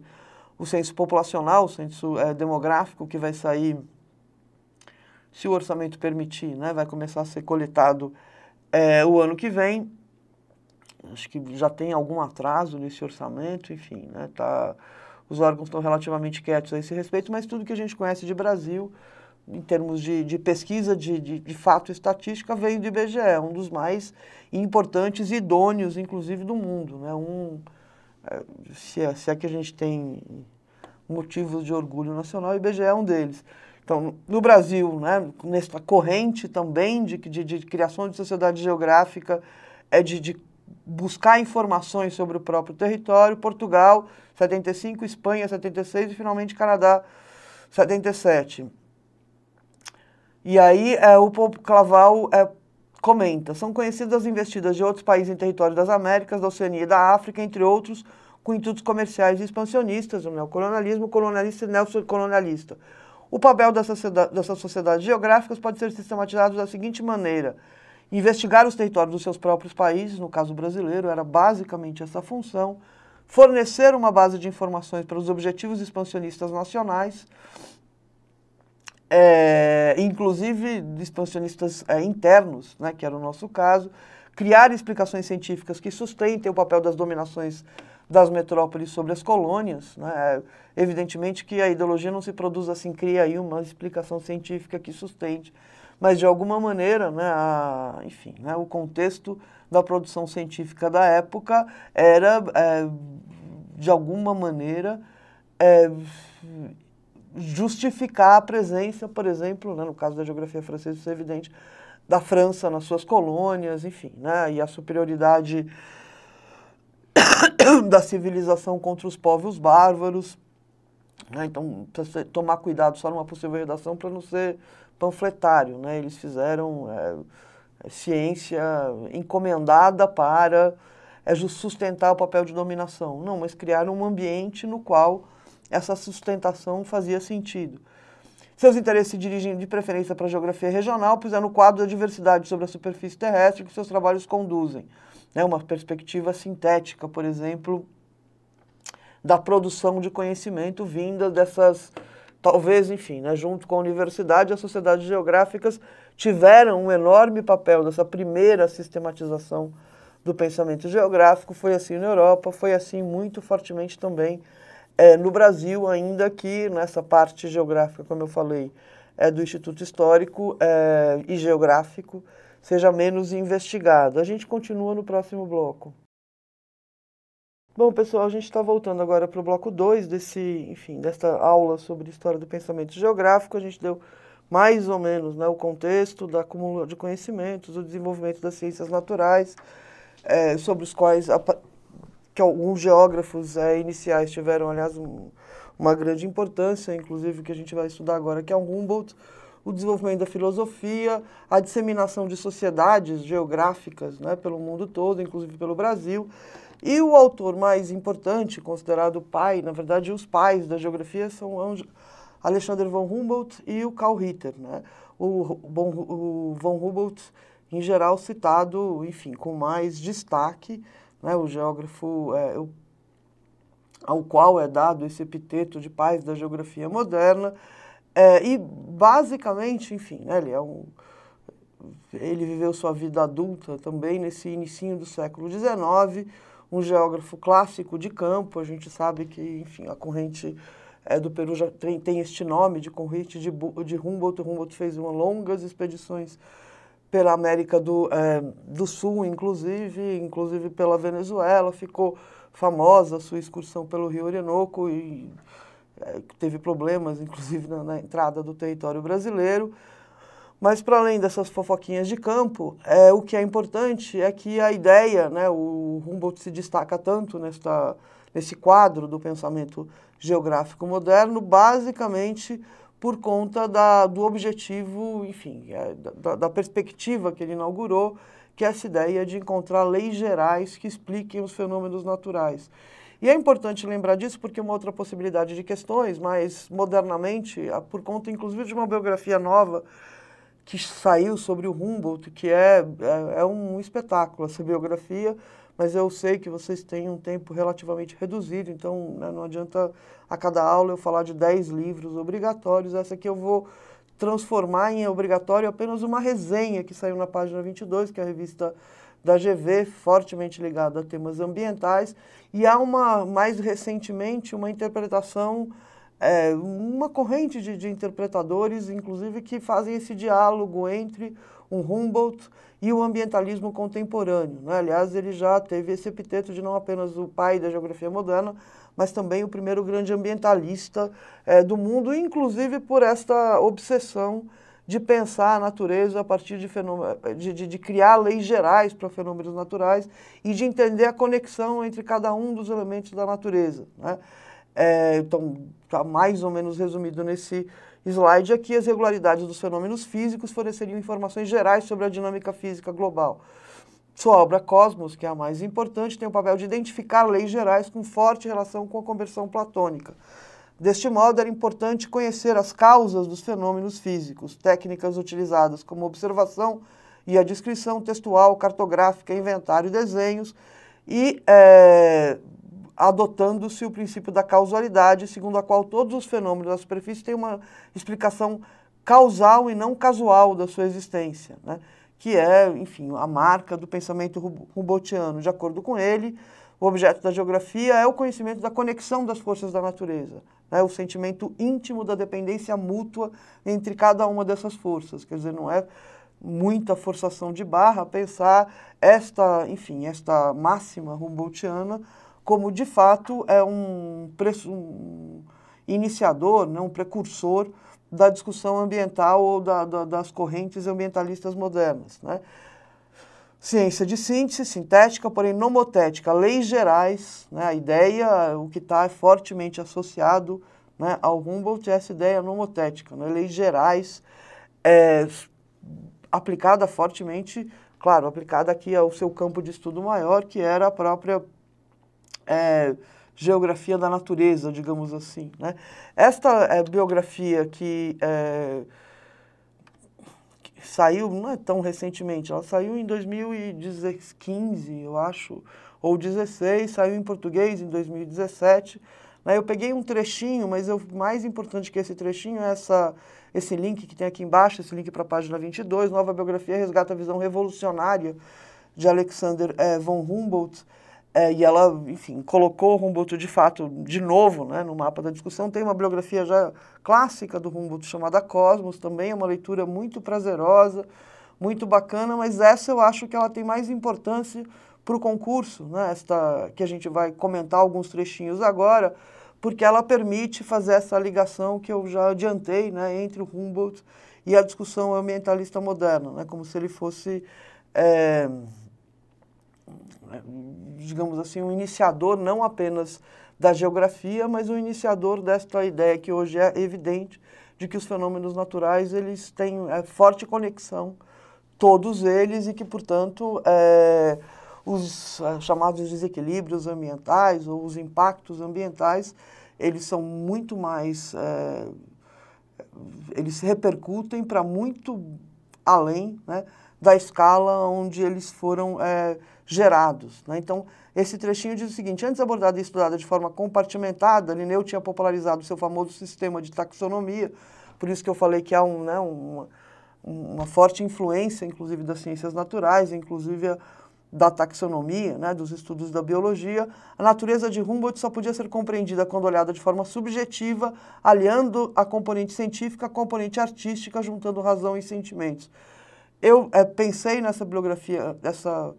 o censo populacional, o censo é, demográfico, que vai sair, se o orçamento permitir, né, vai começar a ser coletado é, o ano que vem. Acho que já tem algum atraso nesse orçamento, enfim, né, tá, os órgãos estão relativamente quietos a esse respeito, mas tudo que a gente conhece de Brasil em termos de, de pesquisa, de, de, de, fato estatística, veio do IBGE, um dos mais importantes e idôneos, inclusive, do mundo. Né? Um, é, se, é, se é que a gente tem motivos de orgulho nacional, o IBGE é um deles. Então, no Brasil, né, nessa corrente também de, de, de criação de sociedade geográfica, é de, de, buscar informações sobre o próprio território, Portugal, 75, Espanha, 76 e finalmente Canadá, 77. E aí é, o Claval é, comenta: são conhecidas investidas de outros países em território das Américas, da Oceania e da África, entre outros, com intuitos comerciais e expansionistas, o neocolonialismo, o colonialista e neocolonialista. O papel dessas sociedade, sociedades geográficas pode ser sistematizado da seguinte maneira: investigar os territórios dos seus próprios países, no caso brasileiro, era basicamente essa função, fornecer uma base de informações para os objetivos expansionistas nacionais, é, inclusive de expansionistas é, internos, né, que era o nosso caso, criar explicações científicas que sustentem o papel das dominações das metrópoles sobre as colônias. Né? Evidentemente que a ideologia não se produz assim, cria aí uma explicação científica que sustente, mas de alguma maneira, né, a, enfim, né, o contexto da produção científica da época era, é, de alguma maneira, é, justificar a presença, por exemplo, né, no caso da geografia francesa, isso é evidente, da França nas suas colônias, enfim, né, e a superioridade da civilização contra os povos bárbaros. Né, então, precisa tomar cuidado só numa possível redação para não ser panfletário. Né, eles fizeram é, é ciência encomendada para é, sustentar o papel de dominação. Não, mas criaram um ambiente no qual essa sustentação fazia sentido. Seus interesses se dirigem de preferência para a geografia regional, pois é no quadro da diversidade sobre a superfície terrestre que seus trabalhos conduzem. Né, uma perspectiva sintética, por exemplo, da produção de conhecimento vinda dessas, talvez, enfim, né, junto com a universidade, as sociedades geográficas tiveram um enorme papel dessa primeira sistematização do pensamento geográfico. Foi assim na Europa, foi assim muito fortemente também é, no Brasil, ainda que nessa parte geográfica, como eu falei, é do Instituto Histórico é, e Geográfico, seja menos investigado. A gente continua no próximo bloco. Bom, pessoal, a gente está voltando agora para o bloco 2 desse, enfim, desta aula sobre história do pensamento geográfico. A gente deu mais ou menos né, o contexto da acúmulo de conhecimentos, o desenvolvimento das ciências naturais, é, sobre os quais que alguns geógrafos é, iniciais tiveram, aliás, um, uma grande importância, inclusive que a gente vai estudar agora, que é o Humboldt, o desenvolvimento da filosofia, a disseminação de sociedades geográficas né, pelo mundo todo, inclusive pelo Brasil. E o autor mais importante, considerado pai, na verdade, os pais da geografia são Alexander von Humboldt e o Karl Ritter. Né? O, bom, o von Humboldt, em geral, citado, enfim, com mais destaque, né, o geógrafo é, ao qual é dado esse epiteto de paz da geografia moderna, é, e basicamente, enfim, né, ele é um ele viveu sua vida adulta também nesse início do século XIX, um geógrafo clássico de campo, a gente sabe que, enfim, a corrente é, do Peru já tem, tem este nome de corrente de, de Humboldt, Humboldt fez uma longas expedições pela América do, é, do Sul, inclusive, inclusive pela Venezuela, ficou famosa a sua excursão pelo Rio Orinoco e é, teve problemas, inclusive, na, na, entrada do território brasileiro. Mas, para além dessas fofoquinhas de campo, é, o que é importante é que a ideia, né, o Humboldt se destaca tanto nesta, nesse quadro do pensamento geográfico moderno, basicamente por conta da, do objetivo, enfim, é, da, da, perspectiva que ele inaugurou, que é essa ideia de encontrar leis gerais que expliquem os fenômenos naturais. E é importante lembrar disso porque é uma outra possibilidade de questões, mas modernamente, ah, por conta inclusive de uma biografia nova que saiu sobre o Humboldt, que é, é, é um espetáculo essa biografia, mas eu sei que vocês têm um tempo relativamente reduzido, então né, não adianta a cada aula eu falar de 10 livros obrigatórios. Essa aqui eu vou transformar em obrigatório apenas uma resenha que saiu na página 22, que é a revista da GV, fortemente ligada a temas ambientais, e há uma, mais recentemente, uma interpretação, é, uma corrente de, de interpretadores, inclusive, que fazem esse diálogo entre um Humboldt e o ambientalismo contemporâneo. Né? Aliás, ele já teve esse epiteto de não apenas o pai da geografia moderna, mas também o primeiro grande ambientalista é, do mundo, inclusive por esta obsessão de pensar a natureza a partir de, de, de, de criar leis gerais para fenômenos naturais e de entender a conexão entre cada um dos elementos da natureza. Né? É, então, está mais ou menos resumido nesse slide aqui, as regularidades dos fenômenos físicos forneceriam informações gerais sobre a dinâmica física global. Sua obra Cosmos, que é a mais importante, tem o papel de identificar leis gerais com forte relação com a conversão platônica. Deste modo, era importante conhecer as causas dos fenômenos físicos, técnicas utilizadas como observação e a descrição textual, cartográfica, inventário e desenhos, e é, adotando-se o princípio da causalidade, segundo a qual todos os fenômenos da superfície têm uma explicação causal e não casual da sua existência, né? que é, enfim, a marca do pensamento humboldtiano. De acordo com ele, o objeto da geografia é o conhecimento da conexão das forças da natureza, né? o sentimento íntimo da dependência mútua entre cada uma dessas forças. Quer dizer, não é muita forçação de barra pensar esta, enfim, esta máxima humboldtiana como de fato é um, um iniciador, né, um precursor da discussão ambiental ou da, da, das correntes ambientalistas modernas. Né? Ciência de síntese, sintética, porém nomotética, leis gerais, né? a ideia, o que está é fortemente associado né, ao Humboldt é essa ideia nomotética, né? leis gerais, é, aplicada fortemente, claro, aplicada aqui ao seu campo de estudo maior, que era a própria é, geografia da natureza, digamos assim. Né? Esta é, biografia que, é, que, saiu, não é tão recentemente, ela saiu em 2015, eu acho, ou 16, saiu em português em 2017. Né? Eu peguei um trechinho, mas o mais importante que esse trechinho é essa, esse link que tem aqui embaixo, esse link para a página 22, Nova Biografia Resgata a Visão Revolucionária de Alexander é, von Humboldt, é, e ela, enfim, colocou Humboldt de fato de novo né, no mapa da discussão. Tem uma biografia já clássica do Humboldt chamada Cosmos, também é uma leitura muito prazerosa, muito bacana, mas essa eu acho que ela tem mais importância para o concurso, né, esta, que a gente vai comentar alguns trechinhos agora, porque ela permite fazer essa ligação que eu já adiantei né, entre o Humboldt e a discussão ambientalista moderna, né, como se ele fosse. É, né, digamos assim, um iniciador não apenas da geografia, mas um iniciador desta ideia que hoje é evidente de que os fenômenos naturais eles têm é, forte conexão, todos eles, e que, portanto, é, os é, chamados desequilíbrios ambientais ou os impactos ambientais, eles são muito mais... É, eles repercutem para muito além né, da escala onde eles foram é, gerados. Né? Então, esse trechinho diz o seguinte: antes abordada e estudada de forma compartimentada, Linneu tinha popularizado o seu famoso sistema de taxonomia, por isso que eu falei que há um, né, uma, uma, forte influência, inclusive, das ciências naturais, inclusive a, da taxonomia, né, dos estudos da biologia, a natureza de Humboldt só podia ser compreendida quando olhada de forma subjetiva, aliando a componente científica à componente artística, juntando razão e sentimentos. Eu é, pensei nessa bibliografia, essa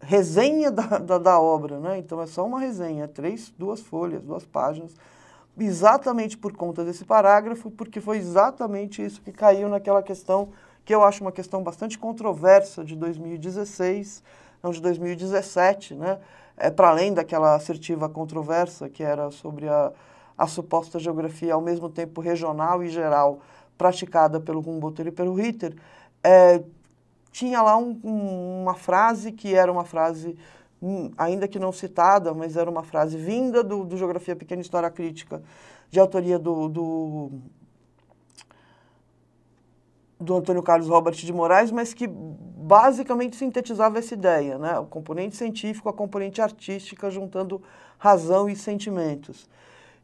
resenha da, da, da, obra, né? Então é só uma resenha, é três, duas folhas, duas páginas, exatamente por conta desse parágrafo, porque foi exatamente isso que caiu naquela questão que eu acho uma questão bastante controversa de 2016, não de 2017, né? É, para além daquela assertiva controversa que era sobre a, a suposta geografia ao mesmo tempo regional e geral praticada pelo Humboldt e pelo Ritter, é, tinha lá um, um, uma frase que era uma frase, hum, ainda que não citada, mas era uma frase vinda do, do Geografia Pequena História Crítica, de autoria do, do, do Antônio Carlos Robert de Moraes, mas que basicamente sintetizava essa ideia, né? o componente científico, a componente artística, juntando razão e sentimentos.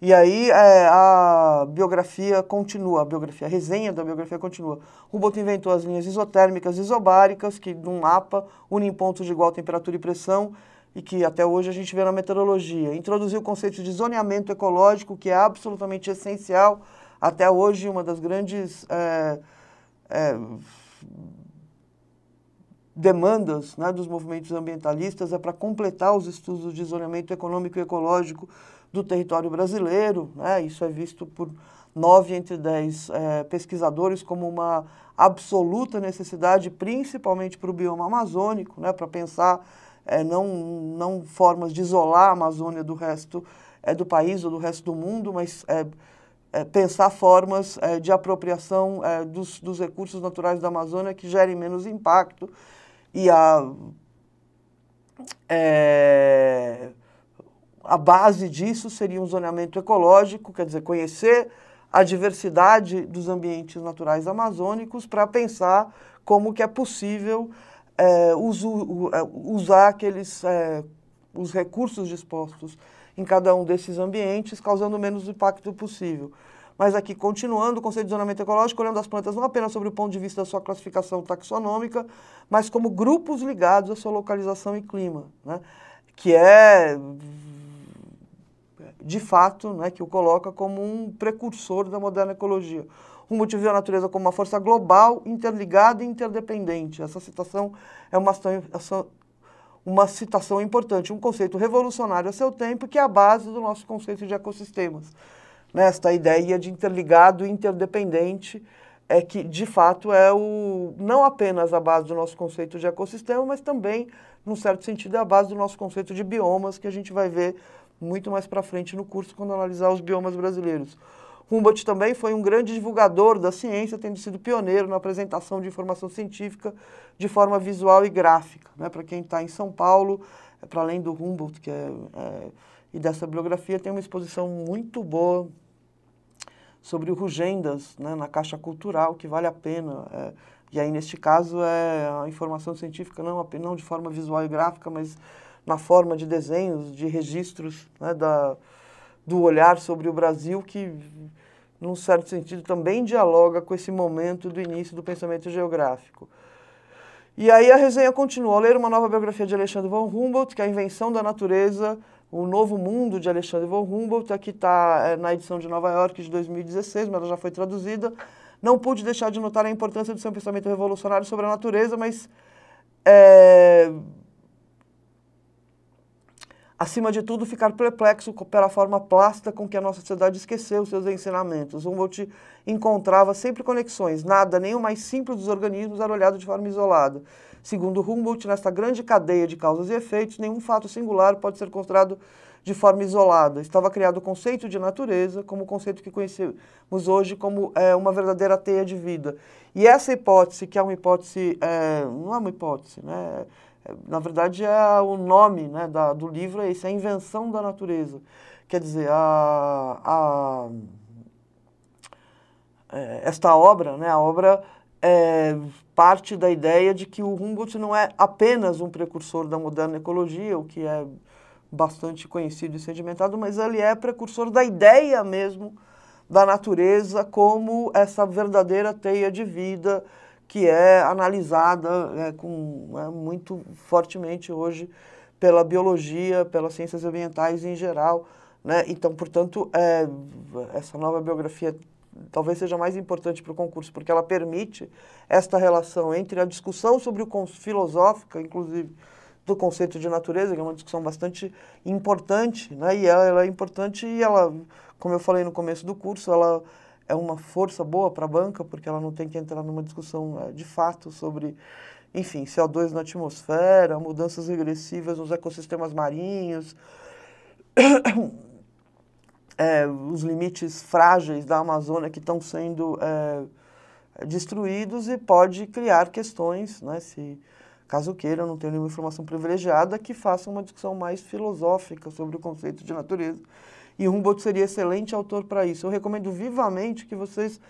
E aí é, a biografia continua, a biografia, a resenha da biografia continua. Ruboto inventou as linhas isotérmicas isobáricas, que num mapa unem pontos de igual temperatura e pressão, e que até hoje a gente vê na meteorologia. Introduziu o conceito de zoneamento ecológico, que é absolutamente essencial, até hoje uma das grandes é, é, demandas né, dos movimentos ambientalistas é para completar os estudos de zoneamento econômico e ecológico do território brasileiro. Né? Isso é visto por nove entre dez é, pesquisadores como uma absoluta necessidade, principalmente para o bioma amazônico, né? para pensar é, não, não formas de isolar a Amazônia do resto é, do país ou do resto do mundo, mas é, pensar formas é, de apropriação é, dos, dos, recursos naturais da Amazônia que gerem menos impacto e a, a base disso seria um zoneamento ecológico, quer dizer, conhecer a diversidade dos ambientes naturais amazônicos para pensar como que é possível é, eh, uso, eh, usar aqueles é, os recursos dispostos em cada um desses ambientes, causando o menos impacto possível. Mas aqui, continuando, o conceito de zonamento ecológico, olhando as plantas não apenas sobre o ponto de vista da sua classificação taxonômica, mas como grupos ligados à sua localização e clima, né? que é de fato, né, que o coloca como um precursor da moderna ecologia. O motivo a natureza como uma força global, interligada e interdependente. Essa citação é uma, uma citação importante, um conceito revolucionário a seu tempo, que é a base do nosso conceito de ecossistemas. Nesta ideia de interligado e interdependente, é que de fato é o, não apenas a base do nosso conceito de ecossistema, mas também, num certo sentido, é a base do nosso conceito de biomas, que a gente vai ver muito mais para frente no curso quando analisar os biomas brasileiros. Humboldt também foi um grande divulgador da ciência, tendo sido pioneiro na apresentação de informação científica de forma visual e gráfica. Né? Para quem está em São Paulo, é, para além do Humboldt que é, é, e dessa bibliografia, tem uma exposição muito boa sobre o Rugendas né, na Caixa Cultural, que vale a pena. É, e aí, neste caso, é a informação científica, não, não de forma visual e gráfica, mas na forma de desenhos, de registros né, da, do olhar sobre o Brasil, que, num certo sentido, também dialoga com esse momento do início do pensamento geográfico. E aí a resenha continua. ler uma nova biografia de Alexandre von Humboldt, que é a invenção da natureza, o novo mundo de Alexandre von Humboldt, aqui está é, na edição de Nova York de 2016, mas ela já foi traduzida. Não pude deixar de notar a importância do seu pensamento revolucionário sobre a natureza, mas é, acima de tudo, ficar perplexo pela forma plástica com que a nossa sociedade esqueceu seus ensinamentos. Humboldt encontrava sempre conexões, nada, nem o mais simples dos organismos era olhado de forma isolada. Segundo Humboldt, nesta grande cadeia de causas e efeitos, nenhum fato singular pode ser considerado de forma isolada. Estava criado o conceito de natureza, como o conceito que conhecemos hoje como é, uma verdadeira teia de vida. E essa hipótese, que é uma hipótese, é, não é uma hipótese, né? na verdade é o nome né, da, do livro é esse, é a invenção da natureza. Quer dizer, a, a, é, esta obra, né, a obra é parte da ideia de que o Humboldt não é apenas um precursor da moderna ecologia, o que é bastante conhecido e sedimentado, mas ele é precursor da ideia mesmo da natureza como essa verdadeira teia de vida, que é analisada é, com, é, muito fortemente hoje pela biologia, pelas ciências ambientais em geral. Né? Então, portanto, é, essa nova biografia talvez seja mais importante para o concurso, porque ela permite esta relação entre a discussão sobre o filosófica, inclusive, do conceito de natureza, que é uma discussão bastante importante, né? e ela, ela é importante e ela, como eu falei no começo do curso, ela é uma força boa para a banca, porque ela não tem que entrar numa discussão eh, de fato sobre, enfim, CO2 na atmosfera, mudanças regressivas nos ecossistemas marinhos, é, os limites frágeis da Amazônia que estão sendo é, destruídos e pode criar questões, né, se caso queira, não tenho nenhuma informação privilegiada, que faça uma discussão mais filosófica sobre o conceito de natureza e Humboldt seria excelente autor para isso. Eu recomendo vivamente que vocês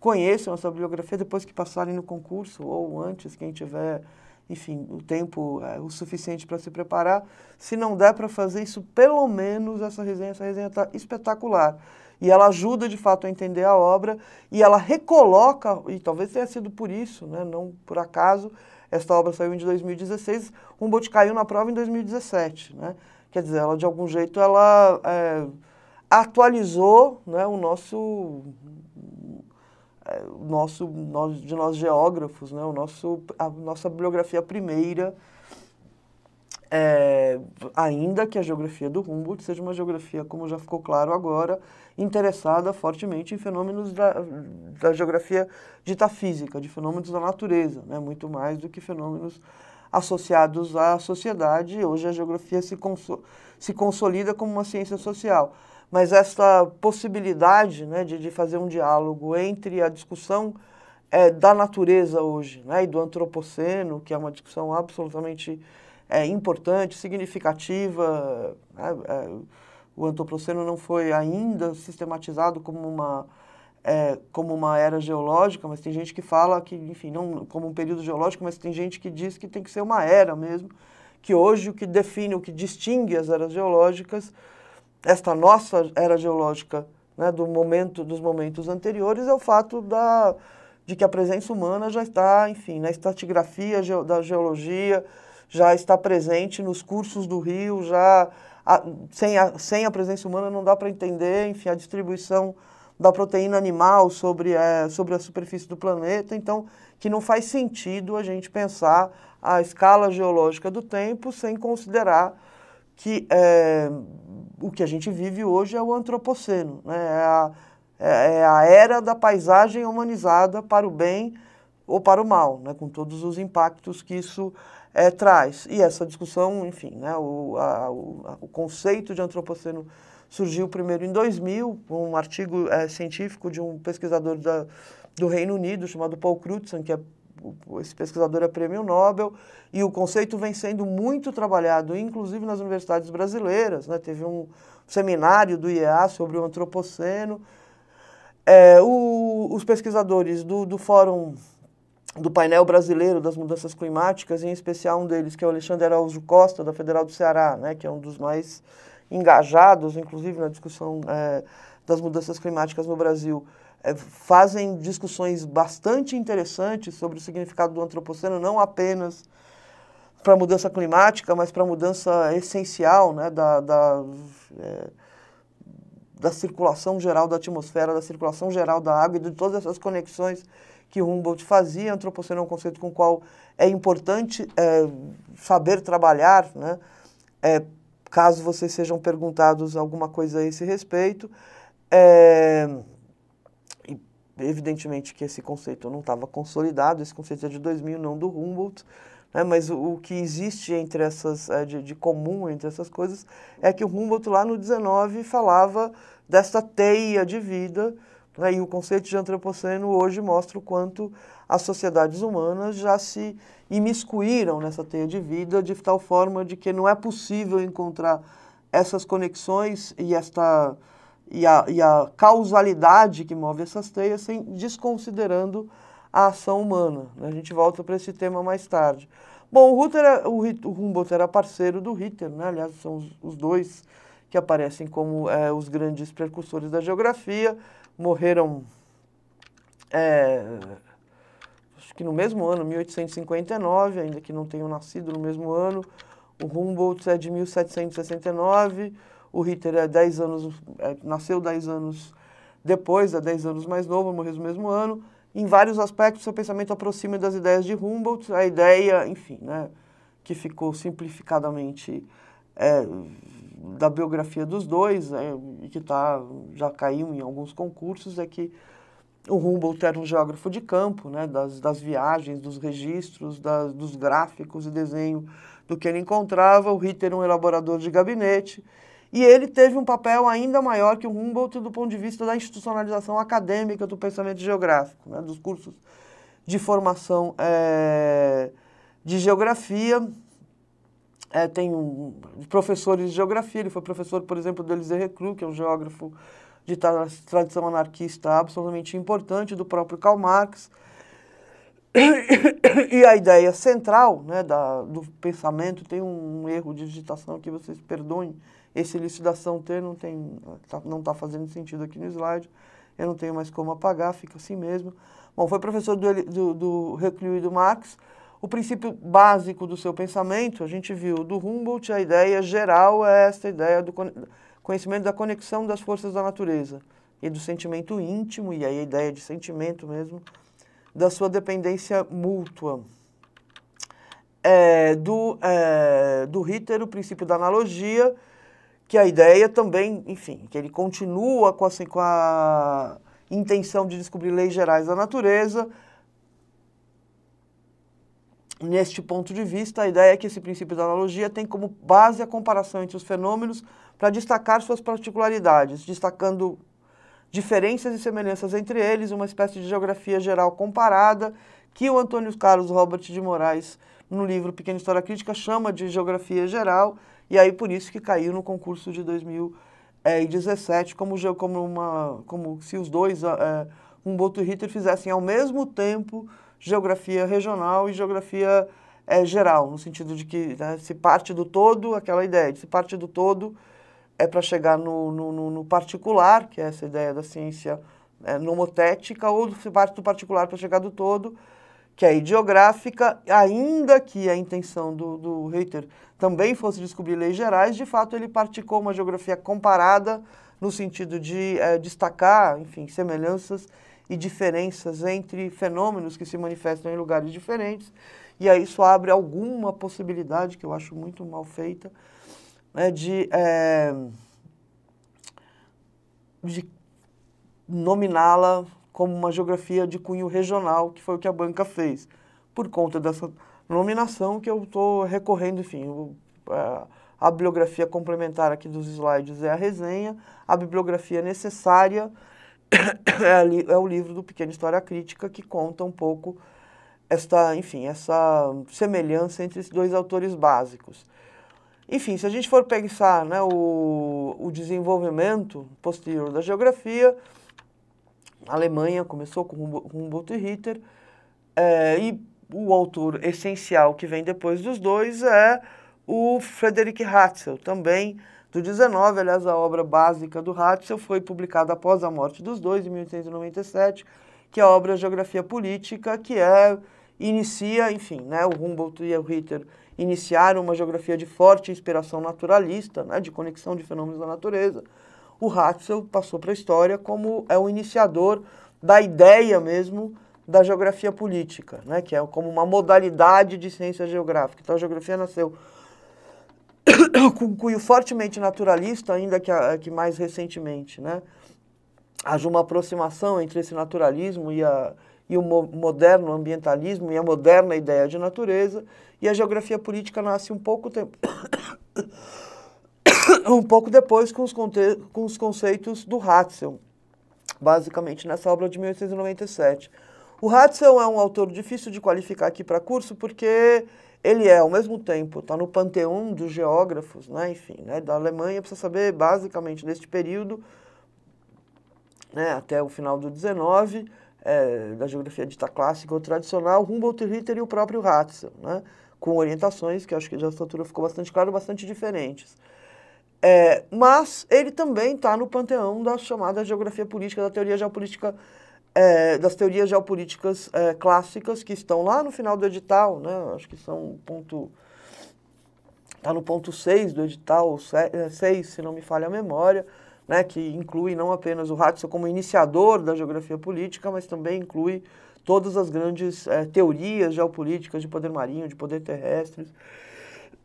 conheçam essa bibliografia depois que passarem no concurso ou antes, quem tiver, enfim, o tempo é, o suficiente para se preparar. Se não der para fazer isso, pelo menos essa resenha, essa resenha está espetacular. E ela ajuda, de fato, a entender a obra e ela recoloca, e talvez tenha sido por isso, né, não por acaso, esta obra saiu em 2016, Humboldt caiu na prova em 2017, né? Quer dizer, ela de algum jeito ela é, atualizou né, o nosso é, o nosso nós, de nós geógrafos né o nosso a nossa bibliografia primeira é, ainda que a geografia do Humboldt seja uma geografia como já ficou claro agora interessada fortemente em fenômenos da, da geografia dita física de fenômenos da natureza né muito mais do que fenômenos associados à sociedade hoje a geografia se, se consolida como uma ciência social mas essa possibilidade né, de, de fazer um diálogo entre a discussão é, da natureza hoje né, e do antropoceno, que é uma discussão absolutamente é, importante, significativa. Né, é, o antropoceno não foi ainda sistematizado como uma, é, como uma era geológica, mas tem gente que fala que, enfim, não como um período geológico, mas tem gente que diz que tem que ser uma era mesmo, que hoje o que define, o que distingue as eras geológicas esta nossa era geológica né, do momento, dos momentos anteriores é o fato da, de que a presença humana já está, enfim, na estratigrafia ge, da geologia, já está presente nos cursos do rio, já a, sem, a, sem a presença humana não dá para entender, enfim, a distribuição da proteína animal sobre, é, sobre a superfície do planeta, então que não faz sentido a gente pensar a escala geológica do tempo sem considerar que é, o que a gente vive hoje é o antropoceno, né? é, a, é, é a era da paisagem humanizada para o bem ou para o mal, né? com todos os impactos que isso é, traz. E essa discussão, enfim, né? o, a, o, a, o conceito de antropoceno surgiu primeiro em 2000, um artigo é, científico de um pesquisador da, do Reino Unido chamado Paul Crutzen, que é esse pesquisador é prêmio Nobel, e o conceito vem sendo muito trabalhado, inclusive nas universidades brasileiras. Né? Teve um seminário do IEA sobre o antropoceno. É, o, os pesquisadores do, do Fórum do painel brasileiro das mudanças climáticas, em especial um deles, que é o Alexandre Araújo Costa, da Federal do Ceará, né, que é um dos mais engajados, inclusive, na discussão é, das mudanças climáticas no Brasil. Eh, fazem discussões bastante interessantes sobre o significado do antropoceno, não apenas para a mudança climática, mas para a mudança essencial né, da, da, é, da circulação geral da atmosfera, da circulação geral da água e de todas essas conexões que Humboldt fazia. Antropoceno é um conceito com o qual é importante é, saber trabalhar, né, é, caso vocês sejam perguntados alguma coisa a esse respeito. É, Evidentemente que esse conceito não estava consolidado, esse conceito é de 2000, não do Humboldt, né? mas o, o, que existe entre essas, é, de, de, comum entre essas coisas é que o Humboldt lá no 19 falava desta teia de vida, né? e o conceito de antropoceno hoje mostra o quanto as sociedades humanas já se imiscuíram nessa teia de vida de tal forma de que não é possível encontrar essas conexões e esta e a, e a causalidade que move essas teias sem desconsiderando a ação humana. Né? A gente volta para esse tema mais tarde. Bom, o, é, o, o Humboldt era parceiro do Ritter, né? aliás, são os, os dois que aparecem como é, os grandes precursores da geografia, morreram, é, acho que no mesmo ano, 1859, ainda que não tenham nascido no mesmo ano, o Humboldt é de 1769, o Ritter é 10 anos, é, nasceu 10 anos depois, é 10 anos mais novo, morreu no mesmo ano. Em vários aspectos, seu pensamento aproxima das ideias de Humboldt, a ideia, enfim, né, que ficou simplificadamente é, da biografia dos dois, é, e que tá, já caiu em alguns concursos, é que o Humboldt era um geógrafo de campo, né, das, das viagens, dos registros, das, dos gráficos e desenho do que ele encontrava. O Ritter, um elaborador de gabinete. E ele teve um papel ainda maior que o Humboldt do ponto de vista da institucionalização acadêmica do pensamento geográfico, né, dos cursos de formação é, de geografia. É, tem um, professores de geografia, ele foi professor, por exemplo, do Elisée Reclus, que é um geógrafo de tradição anarquista absolutamente importante, do próprio Karl Marx. e a ideia central né, da, do pensamento, tem um erro de digitação que vocês perdoem, esse liquidação T não tem, tá, não está fazendo sentido aqui no slide, eu não tenho mais como apagar, fica assim mesmo. Bom, foi professor do, do, do e do Marx. O princípio básico do seu pensamento, a gente viu do Humboldt, a ideia geral é esta ideia do conhecimento da conexão das forças da natureza e do sentimento íntimo, e aí a ideia de sentimento mesmo, da sua dependência mútua. É, do, é, do Ritter, o princípio da analogia, que a ideia também, enfim, que ele continua com, assim, com a intenção de descobrir leis gerais da natureza. Neste ponto de vista, a ideia é que esse princípio da analogia tem como base a comparação entre os fenômenos para destacar suas particularidades, destacando diferenças e semelhanças entre eles, uma espécie de geografia geral comparada que o Antônio Carlos Robert de Moraes, no livro Pequena História Crítica, chama de geografia geral, e aí por isso que caiu no concurso de 2017, como, como, uma, como se os dois, é, eh, eh, boto e Ritter, fizessem ao mesmo tempo geografia regional e geografia é, geral, no sentido de que né, se parte do todo, aquela ideia de se parte do todo é para chegar no, no, no, particular, que é essa ideia da ciência é, nomotética, ou se parte do particular para chegar do todo, que é ideográfica, ainda que a intenção do, do Reiter também fosse descobrir leis gerais, de fato ele praticou uma geografia comparada no sentido de é, destacar, enfim, semelhanças e diferenças entre fenômenos que se manifestam em lugares diferentes. E aí isso abre alguma possibilidade, que eu acho muito mal feita, né, de, é, de nominá-la como uma geografia de cunho regional, que foi o que a banca fez, por conta dessa nominação que eu estou recorrendo, enfim, o, a, a bibliografia complementar aqui dos slides é a resenha, a bibliografia necessária é, é o livro do Pequena História Crítica que conta um pouco esta, enfim, essa semelhança entre esses dois autores básicos. Enfim, se a gente for pensar né, o, o desenvolvimento posterior da geografia, a Alemanha começou com Humboldt e Ritter, é, e o autor essencial que vem depois dos dois é o Frederick Hatzel, também do 19, aliás, a obra básica do Hatzel foi publicada após a morte dos dois, em 1897, que é a obra Geografia Política, que é, inicia, enfim, né, o Humboldt e o Ritter iniciaram uma geografia de forte inspiração naturalista, né, de conexão de fenômenos da natureza. O Hatzel passou para a história como é o iniciador da ideia mesmo da geografia política, né, que é como uma modalidade de ciência geográfica. Então a geografia nasceu com cunho fortemente naturalista, ainda que, a, que mais recentemente, né, haja uma aproximação entre esse naturalismo e, a, e o mo moderno ambientalismo e a moderna ideia de natureza, e a geografia política nasce um pouco tempo um pouco depois com os, com os conceitos do Hatzel, basicamente nessa obra de 1897. O Hudson é um autor difícil de qualificar aqui para curso porque ele é, ao mesmo tempo, está no panteão dos geógrafos, né, enfim, né, da Alemanha, precisa saber basicamente deste período, né, até o final do 19, é, eh, da geografia dita clássica ou tradicional, Humboldt, Ritter e o próprio Hudson, né, com orientações que acho que já a estrutura ficou bastante claro, bastante diferentes. É, mas ele também está no panteão da chamada geografia política, da teoria geopolítica é, das teorias geopolíticas é, clássicas que estão lá no final do edital, né? acho que são ponto. Está no ponto 6 do edital, 6, é, se não me falha a memória, né? que inclui não apenas o Ratzel como iniciador da geografia política, mas também inclui todas as grandes é, teorias geopolíticas de poder marinho, de poder terrestre.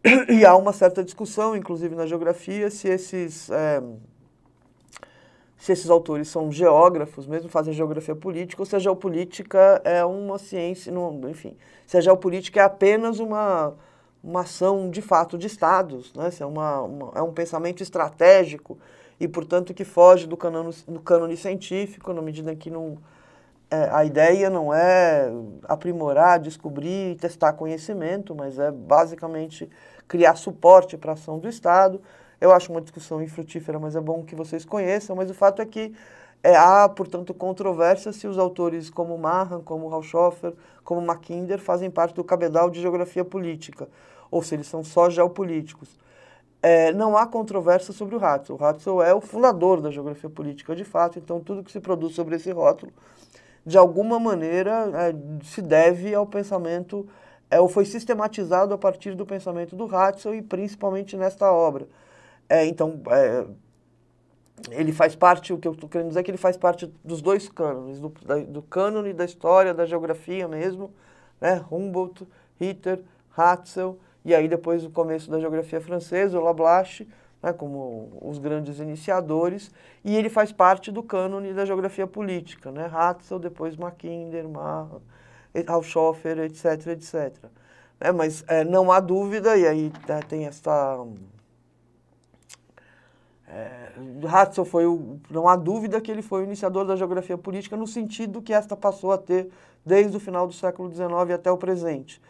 E há uma certa discussão, inclusive na geografia, se esses é, se esses autores são geógrafos mesmo, fazem geografia política, ou se a geopolítica é uma ciência, não, enfim, se a geopolítica é apenas uma, uma ação de fato de estados, né? se é, uma, uma é um pensamento estratégico e, portanto, que foge do cânone, do científico, na medida em que não, é, a ideia não é aprimorar, descobrir, testar conhecimento, mas é basicamente criar suporte para a ação do Estado. Eu acho uma discussão infrutífera, mas é bom que vocês conheçam. Mas o fato é que é, há, portanto, controvérsia se os autores como Mahan, como Haushofer, como Mackinder fazem parte do cabedal de geografia política, ou se eles são só geopolíticos. É, não há controvérsia sobre o Ratzel. O Ratzel é o fundador da geografia política, de fato, então tudo que se produz sobre esse rótulo, de alguma maneira, é, se deve ao pensamento, é, ou foi sistematizado a partir do pensamento do Ratzel e principalmente nesta obra. É, então, é, ele faz parte, o que eu estou querendo dizer é que ele faz parte dos dois cânones, do, do cânone da história, da geografia mesmo, né? Humboldt, Ritter, Hatzel, e aí depois o começo da geografia francesa, o Lablache, né, como os grandes iniciadores, e ele faz parte do cânone da geografia política, né? Hatzel, depois Mackinder, Ma, Haushofer, etc, etc. É, mas é, não há dúvida, e aí né, tem essa é, Ratzel foi, o, não há dúvida que ele foi o iniciador da geografia política no sentido que esta passou a ter desde o final do século XIX até o presente.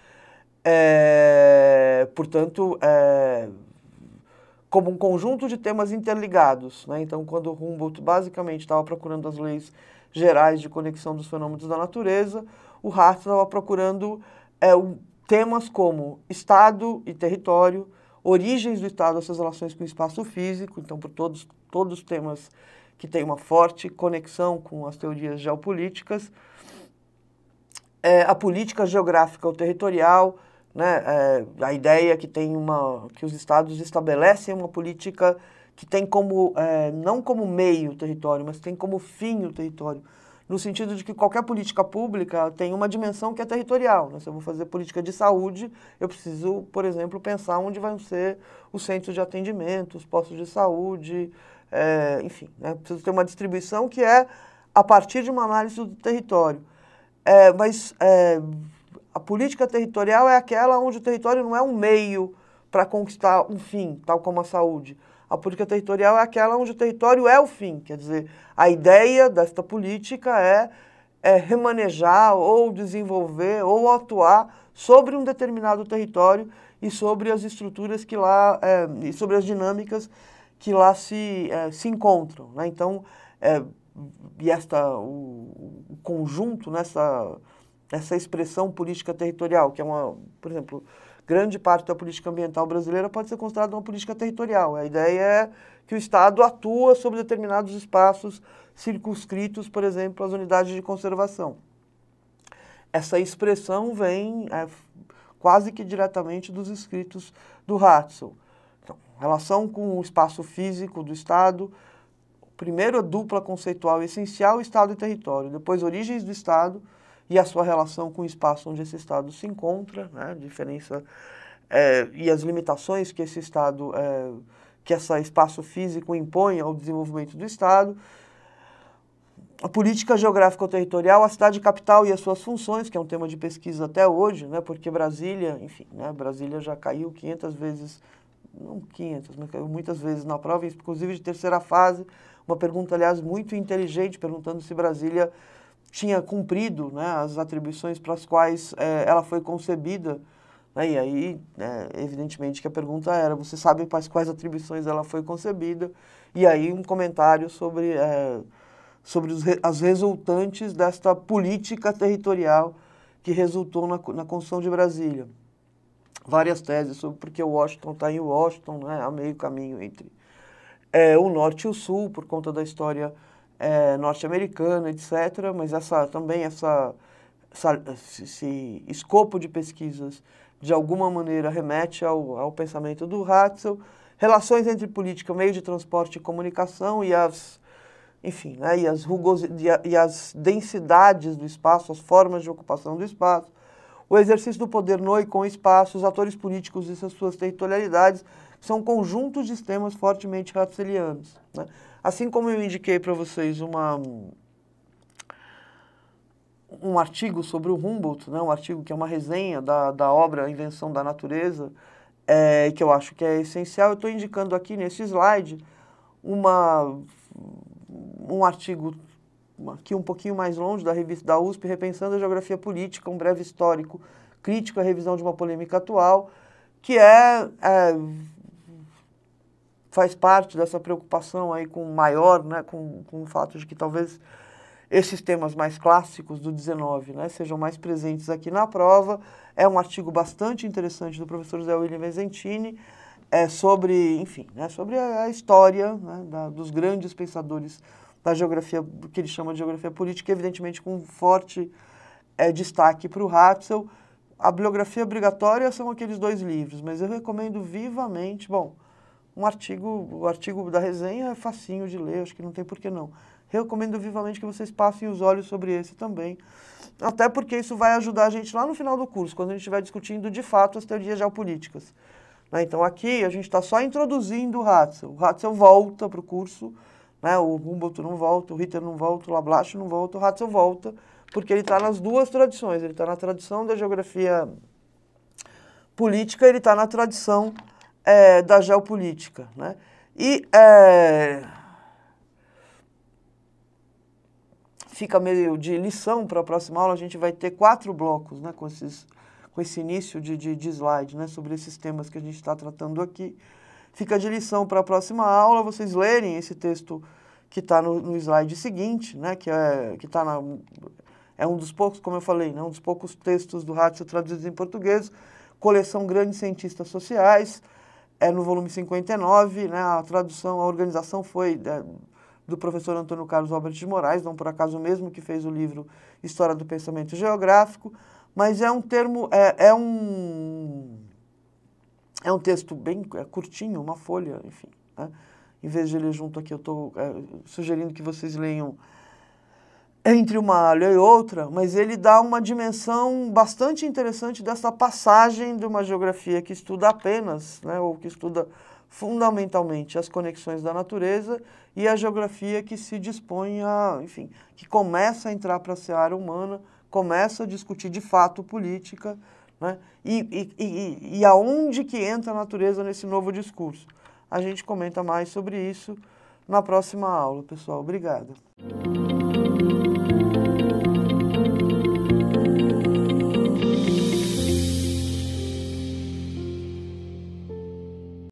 É, portanto, é, como um conjunto de temas interligados. Né? Então, quando Humboldt basicamente estava procurando as leis gerais de conexão dos fenômenos da natureza, o Ratzel estava procurando é, temas como Estado e território, origens do Estado, essas relações com o espaço físico, então por todos, todos os temas que têm uma forte conexão com as teorias geopolíticas, é, a política geográfica ou territorial, né, é, a ideia que tem uma, que os estados estabelecem uma política que tem como, é, não como meio o território, mas tem como fim o território, no sentido de que qualquer política pública tem uma dimensão que é territorial. Né? Se eu vou fazer política de saúde, eu preciso, por exemplo, pensar onde vão ser os centros de atendimento, os postos de saúde, é, enfim, né? preciso ter uma distribuição que é a partir de uma análise do território. É, mas é, a política territorial é aquela onde o território não é um meio para conquistar um fim, tal como a saúde, a política territorial é aquela onde o território é o fim, quer dizer, a ideia desta política é, é remanejar ou desenvolver ou atuar sobre um determinado território e sobre as estruturas que lá, é, e sobre as dinâmicas que lá se, é, se encontram. Né? Então, é, e esta, o, o conjunto, nessa, essa expressão política territorial, que é uma, por exemplo, grande parte da política ambiental brasileira pode ser considerada uma política territorial. A ideia é que o Estado atua sobre determinados espaços circunscritos, por exemplo, às unidades de conservação. Essa expressão vem é, quase que diretamente dos escritos do Hatzel. Então, relação com o espaço físico do Estado, primeiro a dupla conceitual essencial, Estado e território, depois origens do Estado, e a sua relação com o espaço onde esse Estado se encontra, né, a diferença é, e as limitações que esse Estado, é, que esse espaço físico impõe ao desenvolvimento do Estado, a política geográfica ou territorial, a cidade capital e as suas funções, que é um tema de pesquisa até hoje, né, porque Brasília, enfim, né, Brasília já caiu 500 vezes, não 500, mas caiu muitas vezes na prova, inclusive de terceira fase, uma pergunta, aliás, muito inteligente, perguntando se Brasília tinha cumprido né, as atribuições para as quais é, ela foi concebida. Né, e aí, é, evidentemente, que a pergunta era: você sabe para quais atribuições ela foi concebida? E aí, um comentário sobre, é, sobre os, as resultantes desta política territorial que resultou na, na construção de Brasília. Várias teses sobre porque Washington está em Washington, né, a meio caminho entre é, o norte e o sul, por conta da história é, norte-americana, etc., mas essa, também essa, essa, esse escopo de pesquisas de alguma maneira remete ao, ao pensamento do Ratzel, relações entre política, meio de transporte e comunicação e as, enfim, né, e as rugosidades e as densidades do espaço, as formas de ocupação do espaço, o exercício do poder no e com o espaço, os atores políticos e suas territorialidades, são conjuntos de sistemas fortemente ratzelianos. Né? Assim como eu indiquei para vocês uma um artigo sobre o Humboldt, né, um artigo que é uma resenha da, da obra A Invenção da Natureza, é, que eu acho que é essencial, eu estou indicando aqui nesse slide uma, um artigo aqui um pouquinho mais longe da revista da USP, Repensando a Geografia Política, um breve histórico crítico à revisão de uma polêmica atual, que é, é faz parte dessa preocupação aí com maior, né, com, com o fato de que talvez esses temas mais clássicos do 19 né, sejam mais presentes aqui na prova. É um artigo bastante interessante do professor Zé William Vicentini, é sobre, enfim, né, sobre a, história né, da, dos grandes pensadores da geografia, que ele chama de geografia política, evidentemente com forte é, destaque para o Ratzel. A bibliografia obrigatória são aqueles dois livros, mas eu recomendo vivamente, bom, um artigo, o artigo da resenha é facinho de ler, acho que não tem por que não. Recomendo vivamente que vocês passem os olhos sobre esse também. Até porque isso vai ajudar a gente lá no final do curso, quando a gente estiver discutindo de fato as teorias geopolíticas. Né? Então aqui a gente está só introduzindo o Ratzel. O Ratzel volta para o curso, né? o Humboldt não volta, o Ritter não volta, o Lablache não volta, o Ratzel volta, porque ele está nas duas tradições. Ele está na tradição da geografia política, ele está na tradição é, da geopolítica. Né? E é, fica meio de lição para a próxima aula, a gente vai ter quatro blocos né, com, esses, com esse início de, de, de slide né, sobre esses temas que a gente está tratando aqui. Fica de lição para a próxima aula vocês lerem esse texto que está no, no, slide seguinte, né, que é, que tá na, é um dos poucos, como eu falei, né, um dos poucos textos do Ratio traduzidos em português, coleção Grandes Cientistas Sociais, é no volume 59, né, a tradução, a organização foi do professor Antônio Carlos Albert de Moraes, não por acaso mesmo que fez o livro História do Pensamento Geográfico, mas é um termo, é, é um é um texto bem é curtinho, uma folha, enfim. Né? Em vez de ler junto aqui, eu estou é, sugerindo que vocês leiam entre uma alha e outra, mas ele dá uma dimensão bastante interessante dessa passagem de uma geografia que estuda apenas, né, ou que estuda fundamentalmente as conexões da natureza e a geografia que se dispõe a, enfim, que começa a entrar para a seara humana, começa a discutir de fato política, né, e, e, e, e aonde que entra a natureza nesse novo discurso. A gente comenta mais sobre isso na próxima aula, pessoal. Obrigado.